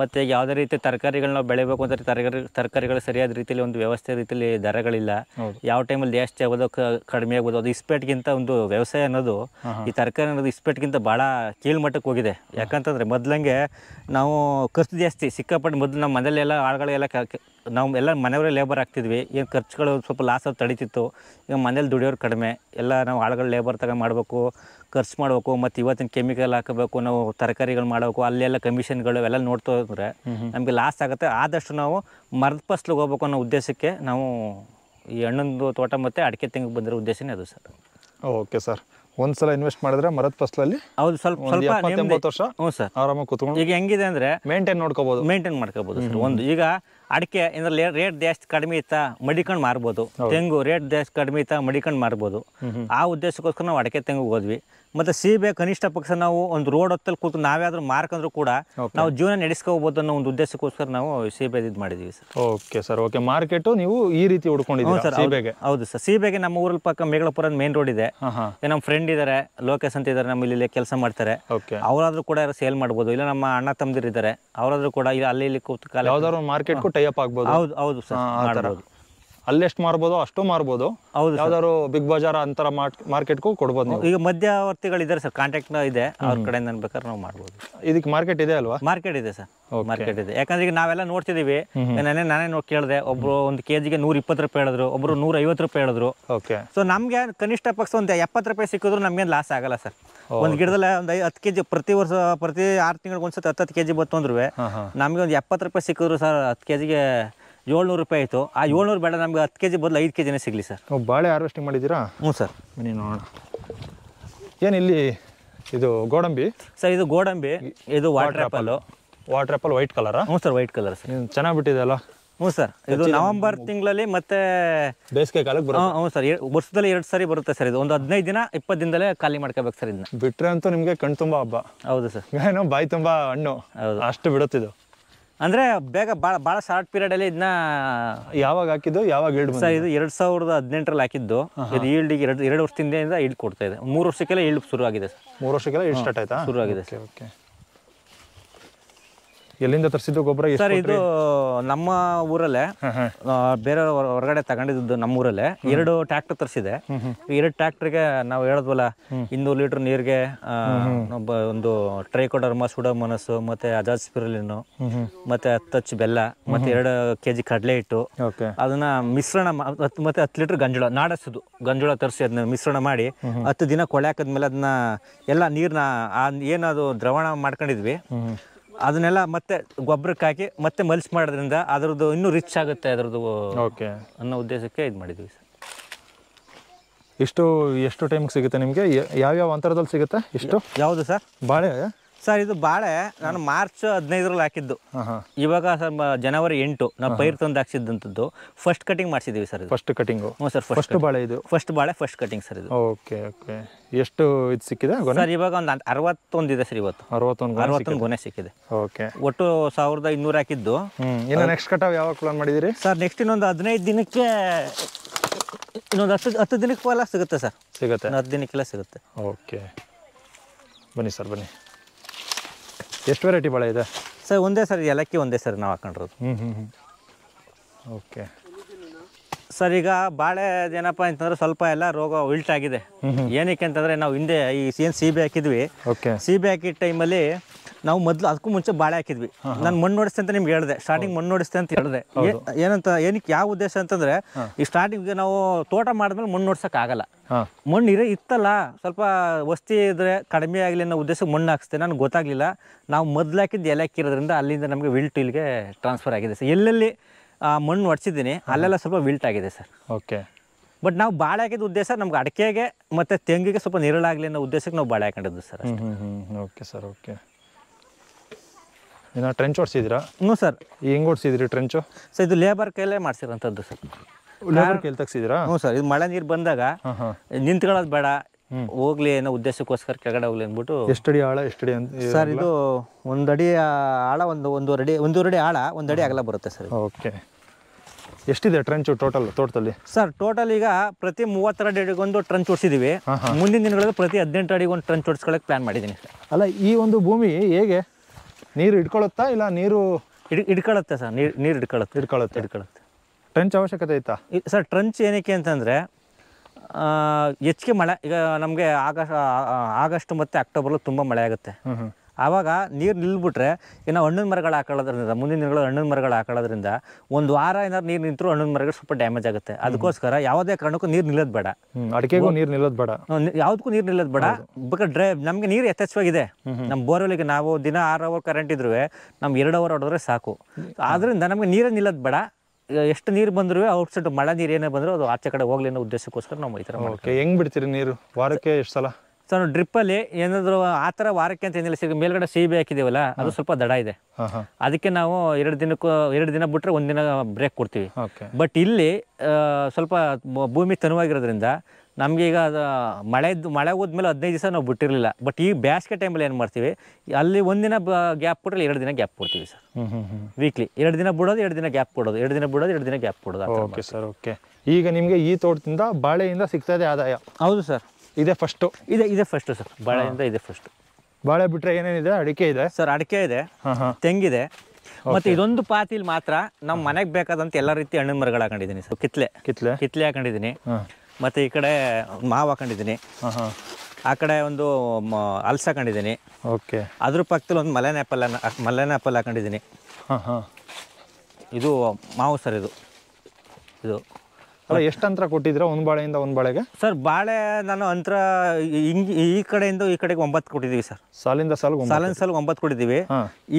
Speaker 1: ಮತ್ತೆ ಯಾವ್ದೇ ರೀತಿ ತರಕಾರಿಗಳು ನಾವು ಬೆಳಿಬೇಕು ಅಂತ ತರಕಾರಿ ತರಕಾರಿಗಳು ಸರಿಯಾದ ರೀತಿಯಲ್ಲಿ ಒಂದು ವ್ಯವಸ್ಥೆ ರೀತಿಯಲ್ಲಿ ದರಗಳಿಲ್ಲ ಯಾವ ಟೈಮಲ್ಲಿ ಜಾಸ್ತಿ ಆಗೋದು ಕಡಿಮೆ ಆಗ್ಬೋದು ಅದು ಇಸ್ಪೇಟ್ಗಿಂತ ಒಂದು ವ್ಯವಸಾಯ ಅನ್ನೋದು ಈ ತರಕಾರಿ ಅನ್ನೋದು ಇಸ್ಪೇಟ್ಗಿಂತ ಬಹಳ ಕೀಳ್ಮಟ್ಟಕ್ಕೆ ಹೋಗಿದೆ ಯಾಕಂತಂದ್ರೆ ಮೊದ್ಲಂಗೆ ನಾವು ಖರ್ಚು ಜಾಸ್ತಿ ಸಿಕ್ಕಾಪಟ್ಟೆ ಮೊದಲು ನಮ್ಮ ಮನೇಲೆಲ್ಲ ಆಳುಗಳೆಲ್ಲ ನಾವು ಎಲ್ಲ ಮನೆಯವರೇ ಲೇಬರ್ ಹಾಕ್ತಿದ್ವಿ ಏನು ಖರ್ಚುಗಳು ಸ್ವಲ್ಪ ಲಾಸ್ ತಡೀತಿತ್ತು ಈಗ ಮನೇಲಿ ದುಡಿಯೋರು ಕಡಿಮೆ ಎಲ್ಲ ನಾವು ಆಳುಗಳು ಲೇಬರ್ ತಗ ಮಾಡಬೇಕು ಖರ್ಚು ಮಾಡಬೇಕು ಮತ್ತು ಇವತ್ತಿನ ಕೆಮಿಕಲ್ ಹಾಕಬೇಕು ನಾವು ತರಕಾರಿಗಳು ಮಾಡಬೇಕು ಅಲ್ಲೆಲ್ಲ ಕಮಿಷನ್ಗಳು ಎಲ್ಲ ನೋಡ್ತಾ ಹೋದ್ರೆ ನಮಗೆ ಲಾಸ್ ಆಗುತ್ತೆ ಆದಷ್ಟು ನಾವು ಮರದ ಫಸ್ಲಿಗೆ ಹೋಗ್ಬೇಕು ಅನ್ನೋ ಉದ್ದೇಶಕ್ಕೆ ನಾವು ಈ ಹಣ್ಣೊಂದು ತೋಟ ಮತ್ತು ಅಡಿಕೆ ತೆಂಗಿಗೆ ಬಂದಿರೋ ಉದ್ದೇಶನೇ ಅದು ಸರ್
Speaker 2: ಓಕೆ ಸರ್ ಒಂದ್ಸಲ ಇನ್ವೆಸ್ಟ್ ಮಾಡಿದ್ರೆ ಮರದ ಫಸಲಲ್ಲಿ
Speaker 1: ಹೌದು ಸ್ವಲ್ಪ ಸ್ವಲ್ಪ
Speaker 2: ವರ್ಷ ಹ್ಞೂ ಸರ್ ಆರಾಮಾಗಿ ಕೂತ್ಕೊಂಡು ಈಗ ಹೆಂಗಿದೆ ಅಂದರೆ ಮೇಂಟೈನ್ ನೋಡ್ಕೋಬೋದು ಮೇಂಟೈನ್ ಮಾಡ್ಕೋಬೋದು ಸರ್ ಒಂದು
Speaker 1: ಈಗ ಅಡಿಕೆ ಇದ್ರಲ್ಲಿ ರೇಟ್ ಜಾಸ್ತಿ ಕಡಿಮೆ ಇತ್ತಾ ಮಡಿಕೊಂಡು ಮಾರ್ಬೋದು ತೆಂಗು ರೇಟ್ ಜಾಸ್ತಿ ಕಡಿಮೆ ಇತ್ತ ಮಡಿಕೊಂಡು ಮಾರ್ಬೋದು ಆ ಉದ್ದೇಶಕ್ಕೋಸ್ಕರ ನಾವು ಅಡಿಕೆ ತೆಂಗು ಹೋದ್ವಿ ಮತ್ತೆ ಸಿಬೆ ಕನಿಷ್ಠ ಪಕ್ಷ ನಾವು ಒಂದು ರೋಡ್ ಹತ್ತಲ್ಲಿ ಕೂತು ನಾವೇ ಮಾರ್ಕ್ ಅಂದ್ರೂ ಕೂಡ ನಾವು ಜೀವನ ನಡೆಸ್ಕೋಬಹುದು ಅನ್ನೋ ಒಂದು ಉದ್ದೇಶಕ್ಕೋಸ್ಕರ ನಾವು ಸಿಬಿಐ ಇದು ಮಾಡಿದೀವಿ sir okay sir okay market ನೀವು ಈ ರೀತಿ ಹುಡ್ಕೊಂಡಿದ್ದೀವಿ ಸರ್ ಹೌದು ಸರ್ ಸಿಬೇಗೆ ನಮ್ಮ ಊರಲ್ಲಿ ಪಕ್ಕ ಮೇಗಳಪುರ ಮೇನ್ ರೋಡ್ ಇದೆ ನಮ್ಮ ಫ್ರೆಂಡ್ ಇದ್ದಾರೆ ಲೋಕೇಶ್ ಅಂತ ಇದ್ದಾರೆ ನಮ್ಮ ಇಲ್ಲಿ ಕೆಲಸ ಮಾಡ್ತಾರೆ ಅವರಾದ್ರೂ ಕೂಡ ಸೇಲ್ ಮಾಡಬಹುದು ಇಲ್ಲ ನಮ್ಮ ಅಣ್ಣ ತಮ್ಮದಿರಿದ್ದಾರೆ ಅವರಾದ್ರೂ ಕೂಡ ಇಲ್ಲಿ ಅಲ್ಲಿ ಇಲ್ಲಿ ಕೂತು
Speaker 2: ಮಾರ್ಕೆಟ್ ಮಾರ್ಕೆಟ್ಗೂ ಟೈಅಪ್ ಆಗ್ಬೋದು ಹೌದು ಹೌದು ಸರ್ ಅಲ್ಲೆಷ್ಟು ಮಾರ್ಬೋದು ಅಷ್ಟು ಮಾರ್ಬೋದು ಹೌದು ಯಾವ್ದಾದ್ರು ಬಿಗ್ ಬಜಾರ್ ಅಂತರ ಮಾರ್ಕೆಟ್ಗೂ ಕೊಡ್ಬೋದು ನೀವು ಈಗ ಮಧ್ಯವರ್ತಿಗಳಿದ್ದಾರೆ ಸರ್ ಕಾಂಟ್ಯಾಕ್ಟ್ ಇದೆ
Speaker 1: ಅವ್ರ ಕಡೆಯಿಂದ ಅನ್ಬೇಕಾದ್ರೆ ನಾವು ಮಾಡ್ಬೋದು ಇದಕ್ಕೆ ಮಾರ್ಕೆಟ್ ಇದೆ ಅಲ್ವಾ ಮಾರ್ಕೆಟ್ ಇದೆ ಸರ್ ಮಾರ್ಕೆಟ್ ಇದೆ ಯಾಕಂದ್ರೆ ಈಗ ನಾವೆಲ್ಲ ನೋಡ್ತಿದೀವಿ ನಾನೇ ನಾನೇ ನೋಡಿ ಕೇಳಿದೆ ಒಬ್ರು ಒಂದು ಜಿಗೆ ನೂರ ಇಪ್ಪತ್ತು ರೂಪಾಯಿ ಹೇಳಿದ್ರು ಒಬ್ರು ನೂರ ಐವತ್ತು ರೂಪಾಯಿ ಹೇಳಿದ್ರು ಓಕೆ ಸೊ ನಮ್ಗೆ ಕನಿಷ್ಠ ಪಕ್ಷ ಒಂದು ಎಪ್ಪತ್ತು ರೂಪಾಯಿ ಸಿಕ್ಕಿದ್ರು ನಮ್ಗೆ ಲಾಸ್ ಆಗಲ್ಲ ಸರ್ oh, ಒಂದು ಗಿಡದಲ್ಲ ಒಂದು ಹತ್ತು ಕೆಜಿ ಪ್ರತಿ ವರ್ಷ ಪ್ರತಿ ಆರು ತಿಂಗಳಿಗೆ ಒಂದ್ಸತಿ ಹತ್ತು ಕೆಜಿ ಬಂತು ಅಂದ್ರೆ ನಮಗೆ ಒಂದು ಎಪ್ಪತ್ತು ರೂಪಾಯಿ ಸಿಕ್ಕಿದ್ರು ಸರ್ ಹತ್ತು ಕೆಜಿಗೆ ಏಳ್ನೂರು ರೂಪಾಯಿ ಆಯಿತು ಆ ಏಳ್ನೂರು ಬೇಡ ನಮ್ಗೆ ಹತ್ತು ಕೆಜಿ ಜಿ ಬದಲು ಐದು ಕೆ ಜಿನೇ ಸಿಗಲಿ ಸರ್
Speaker 2: ನಾವು ಬಾಳೆ ಹಾರ್ವೆಸ್ಟಿಂಗ್ ಮಾಡಿದ್ದೀರಾ ಹ್ಞೂ ಸರ್ ಬನ್ನಿ ನೋಡೋಣ ಏನು ಇದು ಗೋಡಂಬಿ ಸರ್ ಇದು ಗೋಡಂಬಿ ಇದು water apple water apple white colour ಹ್ಞೂ ಸರ್ ವೈಟ್ ಕಲರ್ ಸರ್ ಚೆನ್ನಾಗಿ ಬಿಟ್ಟಿದೆಯಲ್ಲ ಹ್ಞೂ ಸರ್ ಇದು ನವೆಂಬರ್
Speaker 1: ತಿಂಗಳಲ್ಲಿ ಮತ್ತೆ
Speaker 2: ಬೇಸಿಗೆ ಕಾಲಕ್ಕೆ ಬರುತ್ತೆ
Speaker 1: ಹ್ಞೂ ಸರ್ ವರ್ಷದಲ್ಲಿ ಎರಡು ಸಾರಿ ಬರುತ್ತೆ ಸರ್ ಇದು ಒಂದು ಹದಿನೈದು ದಿನ ಇಪ್ಪತ್ತು ದಿನದಲ್ಲೇ ಖಾಲಿ ಮಾಡ್ಕೋಬೇಕು ಸರ್ ಇದನ್ನ ಬಿಟ್ರೆ ಅಂತೂ ನಿಮಗೆ
Speaker 2: ಕಣ್ ತುಂಬ ಹಬ್ಬ ಹೌದು ಸರ್ ಏನೋ ಬಾಯಿ ತುಂಬ ಹಣ್ಣು ಹೌದು ಅಷ್ಟು ಬಿಡುತ್ತಿದ್ದು ಅಂದ್ರೆ ಬೇಗ ಬಹಳ ಬಹಳ ಶಾರ್ಟ್ ಅಲ್ಲಿ ಇದನ್ನ ಯಾವಾಗ ಹಾಕಿದ್ದು ಯಾವಾಗ ಎರಡು ಸರ್ ಇದು ಎರಡು ಸಾವಿರದ ಹದಿನೆಂಟರಲ್ಲಿ
Speaker 1: ಹಾಕಿದ್ದು ಇದು ಈಲ್ಡಿಗೆ ಎರಡು ಎರಡು ವರ್ಷದಿಂದ ಈಲ್ಡ್ ಕೊಡ್ತಾ ಇದೆ ಮೂರು ವರ್ಷಕ್ಕೆಲ್ಲ ಈಲ್ಡ್ ಶುರು ಆಗಿದೆ ಸರ್
Speaker 2: ಮೂರು ವರ್ಷಕ್ಕೆಲ್ಲ ಈಲ್ಡ್ ಸ್ಟಾರ್ಟ್ ಆಯ್ತಾ ಶುರು ಆಗಿದೆ ಸರ್ ಓಕೆ ಎಲ್ಲಿಂದ ತರಿಸಿದ್ದು ಗೊಬ್ಬರ ಸರ್ ಇದು
Speaker 1: ನಮ್ಮ ಊರಲ್ಲೇ ಬೇರೆ ಹೊರಗಡೆ ತಗೊಂಡಿದ್ದು ನಮ್ಮ ಊರಲ್ಲೇ ಎರಡು ಟ್ರ್ಯಾಕ್ಟರ್ ತರಿಸಿದೆ ಎರಡು ಟ್ರ್ಯಾಕ್ಟರ್ಗೆ ನಾವು ಹೇಳದ್ವಲ್ಲ ಇನ್ನೂರು ಲೀಟರ್ ನೀರಿಗೆ ಒಂದು ಟ್ರೈಕೋಡರ್ಮ ಮನಸ್ಸು ಮತ್ತೆ ಅಜಾಜ್ ಸ್ಪಿರಲಿನ್ ಮತ್ತೆ ಹತ್ತಚ್ಚು ಬೆಲ್ಲ ಮತ್ತೆ ಎರಡು ಕೆಜಿ ಕಡಲೆ ಹಿಟ್ಟು ಅದನ್ನ ಮಿಶ್ರಣ ಮತ್ತೆ ಹತ್ತು ಲೀಟರ್ ಗಂಜುಳ ನಾಡಸುದು ಗಂಜುಳ ತರಿಸಿ ಅದನ್ನ ಮಿಶ್ರಣ ಮಾಡಿ ಹತ್ತು ದಿನ ಕೊಳೆ ಹಾಕದ್ಮೇಲೆ ಅದನ್ನ ಎಲ್ಲ ನೀರ್ನ ಏನದು ದ್ರವಣ ಮಾಡ್ಕೊಂಡಿದ್ವಿ ಅದನ್ನೆಲ್ಲ ಮತ್ತೆ ಗೊಬ್ಬರಕ್ಕೆ ಹಾಕಿ ಮತ್ತೆ ಮಲ್ಸ್ ಮಾಡೋದ್ರಿಂದ ಅದ್ರದ್ದು ಇನ್ನೂ ರಿಚ್ ಆಗುತ್ತೆ ಅದರದ್ದು ಓಕೆ ಅನ್ನೋ ಉದ್ದೇಶಕ್ಕೆ ಇದು ಮಾಡಿದ್ವಿ ಸರ್
Speaker 2: ಇಷ್ಟು ಎಷ್ಟು ಟೈಮ್ಗೆ ಸಿಗುತ್ತೆ ನಿಮಗೆ ಯಾವ್ಯಾವ ಅಂತರದಲ್ಲಿ ಸಿಗುತ್ತೆ ಇಷ್ಟು ಯಾವುದು ಸರ್ ಬಾಳೆ ಸರ್ ಇದು ಬಾಳೆ ನಾನು ಮಾರ್ಚ್ ಹದಿನೈದರಲ್ಲಿ ಹಾಕಿದ್ದು ಇವಾಗ ಸರ್
Speaker 1: ಜನವರಿ ಎಂಟು ನಾವು ಪೈರ್ ತಂದು ಹಾಕ್ಸಿದ್ದಂಥದ್ದು ಫಸ್ಟ್ ಕಟಿಂಗ್ ಮಾಡಿಸಿದೀವಿ ಸರ್ ಫಸ್ಟ್ ಕಟಿಂಗು ಹ್ಞೂ ಸರ್ ಫಸ್ಟ್ ಬಾಳೆ ಇದು ಫಸ್ಟ್ ಬಾಳೆ ಫಸ್ಟ್ ಕಟಿಂಗ್ ಸರ್ ಇದು
Speaker 2: ಓಕೆ ಓಕೆ ಎಷ್ಟು ಇದು ಸಿಕ್ಕಿದೆ ಸರ್
Speaker 1: ಇವಾಗ ಒಂದು ಅರವತ್ತೊಂದು ಇದೆ ಸರ್ ಇವತ್ತು ಅರವತ್ತೊಂದು ಅರವತ್ತೊಂದು ಗೊನೆ ಸಿಕ್ಕಿದೆ ಓಕೆ ಒಟ್ಟು ಸಾವಿರದ ಇನ್ನೂರು ಹಾಕಿದ್ದು ಇನ್ನು ನೆಕ್ಸ್ಟ್ ಕಟಾವ್ ಯಾವಾಗ ಪ್ಲಾನ್ ಮಾಡಿದಿರಿ ಸರ್ ನೆಕ್ಸ್ಟ್ ಇನ್ನೊಂದು ಹದಿನೈದು ದಿನಕ್ಕೆ ಇನ್ನೊಂದು ಹತ್ತು ಹತ್ತು ದಿನಕ್ಕೆ ಫಲ ಸಿಗುತ್ತೆ ಸರ್ ಸಿಗುತ್ತೆ ಹತ್ತು ದಿನಕ್ಕೆಲ್ಲ ಸಿಗುತ್ತೆ ಓಕೆ ಬನ್ನಿ ಸರ್ ಬನ್ನಿ ಎಷ್ಟು ವೆರೈಟಿ ಬಾಳೆ ಇದೆ ಸರ್ ಒಂದೇ ಸರ್ ಏಲಕ್ಕಿ ಒಂದೇ ಸರ್ ನಾವು ಹಾಕೊಂಡಿರೋದು
Speaker 2: ಹ್ಞೂ ಹ್ಞೂ ಹ್ಞೂ ಓಕೆ
Speaker 1: ಸರ್ ಈಗ ಬಾಳೆ ಏನಪ್ಪ ಅಂತಂದ್ರೆ ಸ್ವಲ್ಪ ಎಲ್ಲ ರೋಗ ಉಲ್ಟಾಗಿದೆ ಏನಕ್ಕೆ ಅಂತಂದ್ರೆ ನಾವು ಹಿಂದೆ ಈ ಏನು ಸೀಬೆ ಹಾಕಿದ್ವಿ ಸೀಬೆ ಹಾಕಿದ ಟೈಮಲ್ಲಿ ನಾವು ಮೊದಲು ಅದಕ್ಕೂ ಮುಂಚೆ ಬಾಳೆ ಹಾಕಿದ್ವಿ ನಾನು ಮಣ್ಣು ನೋಡಿಸ್ತೆ ಅಂತ ನಿಮ್ಗೆ ಹೇಳಿದೆ ಸ್ಟಾರ್ಟಿಂಗ್ ಮಣ್ಣು ನೋಡಿಸ್ತೆ ಅಂತ ಹೇಳಿದೆ ಏನಂತ ಏನಕ್ಕೆ ಯಾವ ಉದ್ದೇಶ ಅಂತಂದ್ರೆ ಈ ಸ್ಟಾರ್ಟಿಂಗ್ ನಾವು ತೋಟ ಮಾಡಿದ್ಮೇಲೆ ಮಣ್ಣು ನೋಡ್ಸಕ್ ಆಗಲ್ಲ ಮಣ್ಣು ಇರೋ ಇತ್ತಲ್ಲ ಸ್ವಲ್ಪ ವಸ್ತಿ ಇದ್ರೆ ಕಡಿಮೆ ಆಗಲಿ ಅನ್ನೋ ಉದ್ದೇಶಕ್ಕೆ ಮಣ್ಣು ಹಾಕಿಸ್ತೆ ನನಗೆ ಗೊತ್ತಾಗ್ಲಿಲ್ಲ ನಾವು ಮೊದ್ಲು ಹಾಕಿದ್ದು ಎಲೆ ಹಾಕಿರೋದ್ರಿಂದ ಅಲ್ಲಿಂದ ನಮಗೆ ವಿಲ್ಟ್ ಇಲ್ಲಿಗೆ ಟ್ರಾನ್ಸ್ಫರ್ ಆಗಿದೆ ಸರ್ ಎಲ್ಲೆಲ್ಲಿ ಮಣ್ಣು ಒಡ್ಸಿದ್ದೀನಿ ಅಲ್ಲೆಲ್ಲ ಸ್ವಲ್ಪ ವಿಲ್ಟ್ ಆಗಿದೆ ಸರ್ ಓಕೆ ಬಟ್ ನಾವು ಬಾಳೆ ಹಾಕಿದ ಉದ್ದೇಶ ನಮ್ಗೆ ಅಡಿಕೆಗೆ ಮತ್ತೆ ತೆಂಗಿಗೆ ಸ್ವಲ್ಪ ನಿರಳಾಗ್ಲಿ ಅನ್ನೋ ಉದ್ದೇಶಕ್ಕೆ ನಾವು ಬಾಳೆ ಹಾಕೊಂಡಿದ್ದು ಸರ್
Speaker 2: ಓಕೆ ಸರ್ ಓಕೆ ಇನ್ನು ಟ್ರೆಂಚ್ ಓಡಿಸಿದ್ದೀರಾ ಹ್ಞೂ ಸರ್ ಹೆಂಗೆ ಓಡಿಸಿದ್ರಿ ಟ್ರೆಂಚು ಸರ್ ಇದು ಲೇಬರ್ ಕೈಲೇ ಮಾಡಿಸಿರೋಂಥದ್ದು ಸರ್ ಲೇಬರ್ ಕೈಲಿ ತೆಗ್ಸಿದ್ದೀರಾ ಹ್ಞೂ ಸರ್ ಇದು
Speaker 1: ಮಳೆ ನೀರು ಬಂದಾಗ ನಿಂತ್ಕೊಳ್ಳೋದು ಬೇಡ ಹೋಗ್ಲಿ ಏನೋ ಉದ್ದೇಶಕ್ಕೋಸ್ಕರ ಕೆಳಗಡೆ ಹೋಗ್ಲಿ ಅಂದ್ಬಿಟ್ಟು ಎಷ್ಟಡಿ
Speaker 2: ಆಳ ಎಷ್ಟಡಿ ಅಂತ ಸರ್ ಇದು
Speaker 1: ಒಂದಡಿ ಆಳ ಒಂದು ಒಂದೂವರೆ ಅಡಿ ಒಂದೂವರೆ ಅಡಿ ಆಳ ಒಂದಡಿ
Speaker 2: ಆಗಲ್ಲ ಬರುತ್ತೆ ಸರ್ ಓಕೆ ಎಷ್ಟಿದೆ ಟ್ರೆಂಚು ಟೋಟಲ್ ತೋಟದಲ್ಲಿ ಸರ್
Speaker 1: ಟೋಟಲ್ ಈಗ ಪ್ರತಿ ಮೂವತ್ತರ ಅಡಿಗೊಂದು ಟ್ರಂಚ್ ಓಡಿಸಿದೀವಿ ಮುಂದಿನ ದಿನಗಳಲ್ಲಿ ಪ್ರತಿ ಹದಿನೆಂಟು ಅಡಿಗೊಂದು ಟ್ರಂಚ್ ಓಡಿಸ್ಕೊಳ್ಳೋಕೆ ಪ್ಲಾನ್ ಮಾಡಿದ್ದೀನಿ
Speaker 2: ಅಲ್ಲ ಈ ಒಂದು ಭೂಮಿ ಹೇಗೆ ನೀರು ಹಿಡ್ಕೊಳುತ್ತಾ ಇಲ್ಲ ನೀರು ಹಿಡ್ ಹಿಡ್ಕೊಳ್ಳುತ್ತೆ ಸರ್ ನೀರು ನೀರು ಹಿಡ್ಕೊಳ್ಳುತ್ತೆ ಹಿಡ್ಕೊಳುತ್ತೆ ಹಿಡ್ಕೊಳ್ಳುತ್ತೆ ಟ್ರಂಚ್ ಅವಶ್ಯಕತೆ ಐತಾ ಸರ್ ಟ್ರಂಚ್ ಏನಕ್ಕೆ ಅಂತಂದರೆ
Speaker 1: ಹೆಚ್ಚಿಗೆ ಮಳೆ ಈಗ ನಮಗೆ ಆಗಸ್ಟ್ ಆಗಸ್ಟ್ ಮತ್ತು ಅಕ್ಟೋಬರಲ್ಲೂ ತುಂಬ ಮಳೆ ಆಗುತ್ತೆ ಆವಾಗ ನೀರು ನಿಲ್ಬಿಟ್ರೆ ಇನ್ನು ಹಣ್ಣಿನ ಮರಗಳು ಹಾಕೊಳ್ಳೋದ್ರಿಂದ ಮುಂದಿನ ದಿನಗಳು ಹಣ್ಣಿನ ಮರಗಳು ಹಾಕೊಳ್ಳೋದ್ರಿಂದ ಒಂದು ವಾರ ಏನಾದ್ರು ನೀರು ನಿಂತರೂ ಹಣ್ಣಿನ ಮರಗಳು ಸ್ವಲ್ಪ ಡ್ಯಾಮೇಜ್ ಆಗುತ್ತೆ ಅದಕ್ಕೋಸ್ಕರ ಯಾವುದೇ ಕಾರಣಕ್ಕೂ ನೀರು ನಿಲ್ಲೋದು ಬೇಡ ಅಡಿಕೆಗೂ ನೀರು ನಿಲ್ಲೋದು ಬೇಡ ಯಾವ್ದಕ್ಕೂ ನೀರು ನಿಲ್ಲೋದು ಬೇಡ ಬೇಕಾದ್ರೆ ಡ್ರೈ ನಮಗೆ ನೀರು ಯಥೇಚ್ಛವಾಗಿದೆ ನಮ್ಮ ಬೋರ್ವೆಲ್ಗೆ ನಾವು ದಿನ ಆರು ಅವರ್ ಕರೆಂಟ್ ಇದ್ರೂ ನಮ್ಗೆ ಎರಡು ಅವರ್ ಹೊಡೆದ್ರೆ ಸಾಕು ಆದ್ರಿಂದ ನಮಗೆ ನೀರೇ ನಿಲ್ಲೋದು ಬೇಡ ಎಷ್ಟು ನೀರು ಬಂದರೂ ಔಟ್ಸೈಡ್ ಮಳೆ ನೀರು ಏನೇ ಬಂದರೂ ಅದು ಆಚೆ ಕಡೆ ಹೋಗ್ಲಿ ಅನ್ನೋ ಉದ್ದೇಶಕ್ಕೋಸ್ಕರ ನಾವು ಈ ಥರ ಹೆಂಗೆ ಬಿಡ್ತೀರಿ ನೀರು ವಾರಕ್ಕೆ ಎಷ್ಟು ಸಲ ಸೊ ಡ್ರಿಪ್ ಡ್ರಿಪ್ಪಲ್ಲಿ ಏನಾದರೂ ಆ ಥರ ವಾರಕ್ಕೆ ಅಂತ ಏನಿಲ್ಲ ಸಿಗ ಮೇಲ್ಗಡೆ ಸಿಹಿ ಹಾಕಿದೀವಲ್ಲ ಅದು ಸ್ವಲ್ಪ ದಡ ಇದೆ ಅದಕ್ಕೆ ನಾವು ಎರಡು ದಿನಕ್ಕೂ ಎರಡು ದಿನ ಬಿಟ್ಟರೆ ಒಂದಿನ ಬ್ರೇಕ್ ಕೊಡ್ತೀವಿ ಬಟ್ ಇಲ್ಲಿ ಸ್ವಲ್ಪ ಭೂಮಿ ತನುವಾಗಿರೋದ್ರಿಂದ ನಮಗೆ ಈಗ ಮಳೆ ಮಳೆ ಹೋದ್ಮೇಲೆ ಹದಿನೈದು ದಿವಸ ನಾವು ಬಿಟ್ಟಿರಲಿಲ್ಲ ಬಟ್ ಈ ಬ್ಯಾಸ್ಗೆ ಟೈಮಲ್ಲಿ ಏನು ಮಾಡ್ತೀವಿ ಅಲ್ಲಿ ಒಂದಿನ ಗ್ಯಾಪ್ ಕೊಟ್ಟರೆ ಎರಡು ದಿನ ಗ್ಯಾಪ್ ಕೊಡ್ತೀವಿ ಸರ್ ವೀಕ್ಲಿ ಎರಡು
Speaker 2: ದಿನ ಬಿಡೋದು ಎರಡು ದಿನ ಗ್ಯಾಪ್ ಕೊಡೋದು ಎರಡು ದಿನ ಬಿಡೋದು ಎರಡು ದಿನ ಗ್ಯಾಪ್ ಕೊಡೋದು ಓಕೆ ಸರ್ ಓಕೆ ಈಗ ನಿಮಗೆ ಈ ತೋಟದಿಂದ ಬಾಳೆಯಿಂದ ಸಿಗ್ತದೆ ಆದಾಯ ಹೌದು ಸರ್ ಇದೆ ಫಸ್ಟು ಇದೆ ಇದೆ ಫಸ್ಟು ಸರ್ ಬಾಳೆಯಿಂದ ಇದೆ ಫಸ್ಟು ಬಾಳೆ ಬಿಟ್ರೆ ಏನೇನಿದೆ ಅಡಿಕೆ ಇದೆ ಸರ್ ಅಡಿಕೆ ಇದೆ ತೆಂಗಿದೆ ಮತ್ತೆ ಇದೊಂದು
Speaker 1: ಪಾತಿಲ್ ಮಾತ್ರ ನಮ್ಮ ಮನೆಗೆ ಬೇಕಾದಂತ ಎಲ್ಲ ರೀತಿ ಹಣ್ಣಿನ ಮರಗಳು ಹಾಕೊಂಡಿದ್ದೀನಿ ಸರ್ ಕಿತ್ಲೆ ಕಿತ್ಲೆ ಕಿತ್ಲೆ ಹಾಕೊಂಡಿದ್ದೀನಿ ಮತ್ತೆ ಈ ಕಡೆ ಮಾವು ಹಾಕೊಂಡಿದ್ದೀನಿ ಆ ಕಡೆ ಒಂದು ಹಲ್ಸು ಹಾಕೊಂಡಿದ್ದೀನಿ ಓಕೆ ಅದ್ರ ಪಕ್ಕದಲ್ಲಿ ಒಂದು ಮಲೆನ ಆ್ಯಪಲ್ ಮಲೆನ ಆ್ಯಪಲ್ ಹಾಕೊಂಡಿದ್ದೀನಿ ಇದು ಮಾವು ಸರ್ ಇದು ಇದು
Speaker 2: ಅಲ್ಲ ಎಷ್ಟು ಅಂತರ ಕೊಟ್ಟಿದ್ರ ಒಂದು
Speaker 1: ಬಾಳೆಯಿಂದ ಒಂದು ಬಾಳೆಗೆ ಸರ್ ಬಾಳೆ ನಾನು ಅಂತರ ಈ ಕಡೆಯಿಂದ ಈ ಕಡೆಗೆ ಒಂಬತ್ತು ಕೊಟ್ಟಿದ್ದೀವಿ ಸರ್ ಸಾಲಿಂದ ಸಾಲು ಸಾಲಿನ ಸಾಲ ಒಂಬತ್ತು ಕೊಟ್ಟಿದ್ದೀವಿ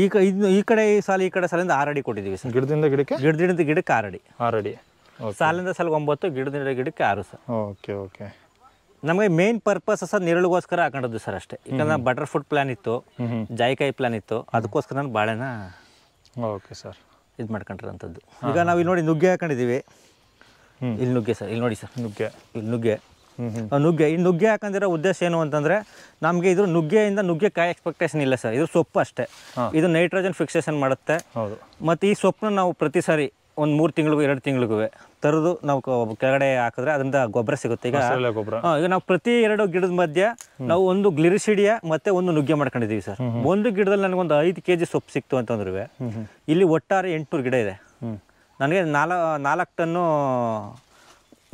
Speaker 1: ಈಗ ಈ ಕಡೆ ಈ ಸಾಲ ಈ ಕಡೆ ಸಾಲಿಂದ ಆರಡಿ ಕೊಟ್ಟಿದ್ದೀವಿ ಸರ್ ಗಿಡದಿಂದ ಗಿಡಕ್ಕೆ ಗಿಡದಿಂದ ಗಿಡಕ್ಕೆ ಆರಡಿ ಆರಡಿ ಸಾಲಿಂದ ಸಾಲಿಗೆ ಒಂಬತ್ತು ಗಿಡದಿಂದ ಗಿಡಕ್ಕೆ ಆರು ಸರ್ ಓಕೆ ಓಕೆ ನಮಗೆ ಮೇನ್ ಪರ್ಪಸ್ ಸರ್ ನೆರಳಿಗೋಸ್ಕರ ಹಾಕೊಂಡದ್ದು ಸರ್ ಅಷ್ಟೇ ಯಾಕಂದ್ರೆ ಬಟರ್ ಫುಡ್ ಪ್ಲಾನ್ ಇತ್ತು ಜಾಯಿಕಾಯಿ ಪ್ಲಾನ್ ಇತ್ತು ಅದಕ್ಕೋಸ್ಕರ ನಾನು ಬಾಳೆನ ಓಕೆ ಸರ್ ಇದು ಮಾಡ್ಕೊಂಡಿರೋಂಥದ್ದು ಈಗ ನಾವು ಇಲ್ಲಿ ನೋಡಿ ನುಗ್ಗೆ ಹಾಕೊಂಡಿದ್ದೀವಿ ಇಲ್ಲಿ ನುಗ್ಗೆ ಸರ್ ಇಲ್ಲಿ ನೋಡಿ ಸರ್ ನುಗ್ಗೆ ಇಲ್ಲಿ ನುಗ್ಗೆ ನುಗ್ಗೆ ಈ ನುಗ್ಗೆ ಹಾಕಂದಿರೋ ಉದ್ದೇಶ ಏನು ಅಂತಂದ್ರೆ ನಮಗೆ ಇದು ನುಗ್ಗೆಯಿಂದ ಕಾಯಿ ಎಕ್ಸ್ಪೆಕ್ಟೇಷನ್ ಇಲ್ಲ ಸರ್ ಇದು ಸೊಪ್ಪು ಅಷ್ಟೇ ಇದು ನೈಟ್ರೋಜನ್ ಫಿಕ್ಸೇಷನ್ ಮಾಡುತ್ತೆ ಮತ್ತು ಈ ಸೊಪ್ಪನ್ನ ನಾವು ಪ್ರತಿ ಸಾರಿ ಒಂದು ಮೂರು ತಿಂಗಳಿಗೂ ಎರಡು ತಿಂಗಳಿಗೂ ತರದು ನಾವು ಕೆಳಗಡೆ ಹಾಕಿದ್ರೆ ಅದರಿಂದ ಗೊಬ್ಬರ ಸಿಗುತ್ತೆ ಈಗ ಗೊಬ್ಬರ ಈಗ ನಾವು ಪ್ರತಿ ಎರಡು ಗಿಡದ ಮಧ್ಯೆ ನಾವು ಒಂದು ಗ್ಲಿರಿಸಿಡಿಯ ಮತ್ತೆ ಒಂದು ನುಗ್ಗೆ ಮಾಡ್ಕೊಂಡಿದ್ದೀವಿ ಸರ್ ಒಂದು ಗಿಡದಲ್ಲಿ ನನಗೊಂದು ಐದು ಕೆ ಜಿ ಸೊಪ್ಪು ಸಿಕ್ತು ಅಂತಂದ್ರೆ ಇಲ್ಲಿ ಒಟ್ಟಾರೆ ಎಂಟುನೂರು ಗಿಡ ಇದೆ ನನಗೆ ನಾಲ್ ನಾಲ್ಕು ಟನ್ನು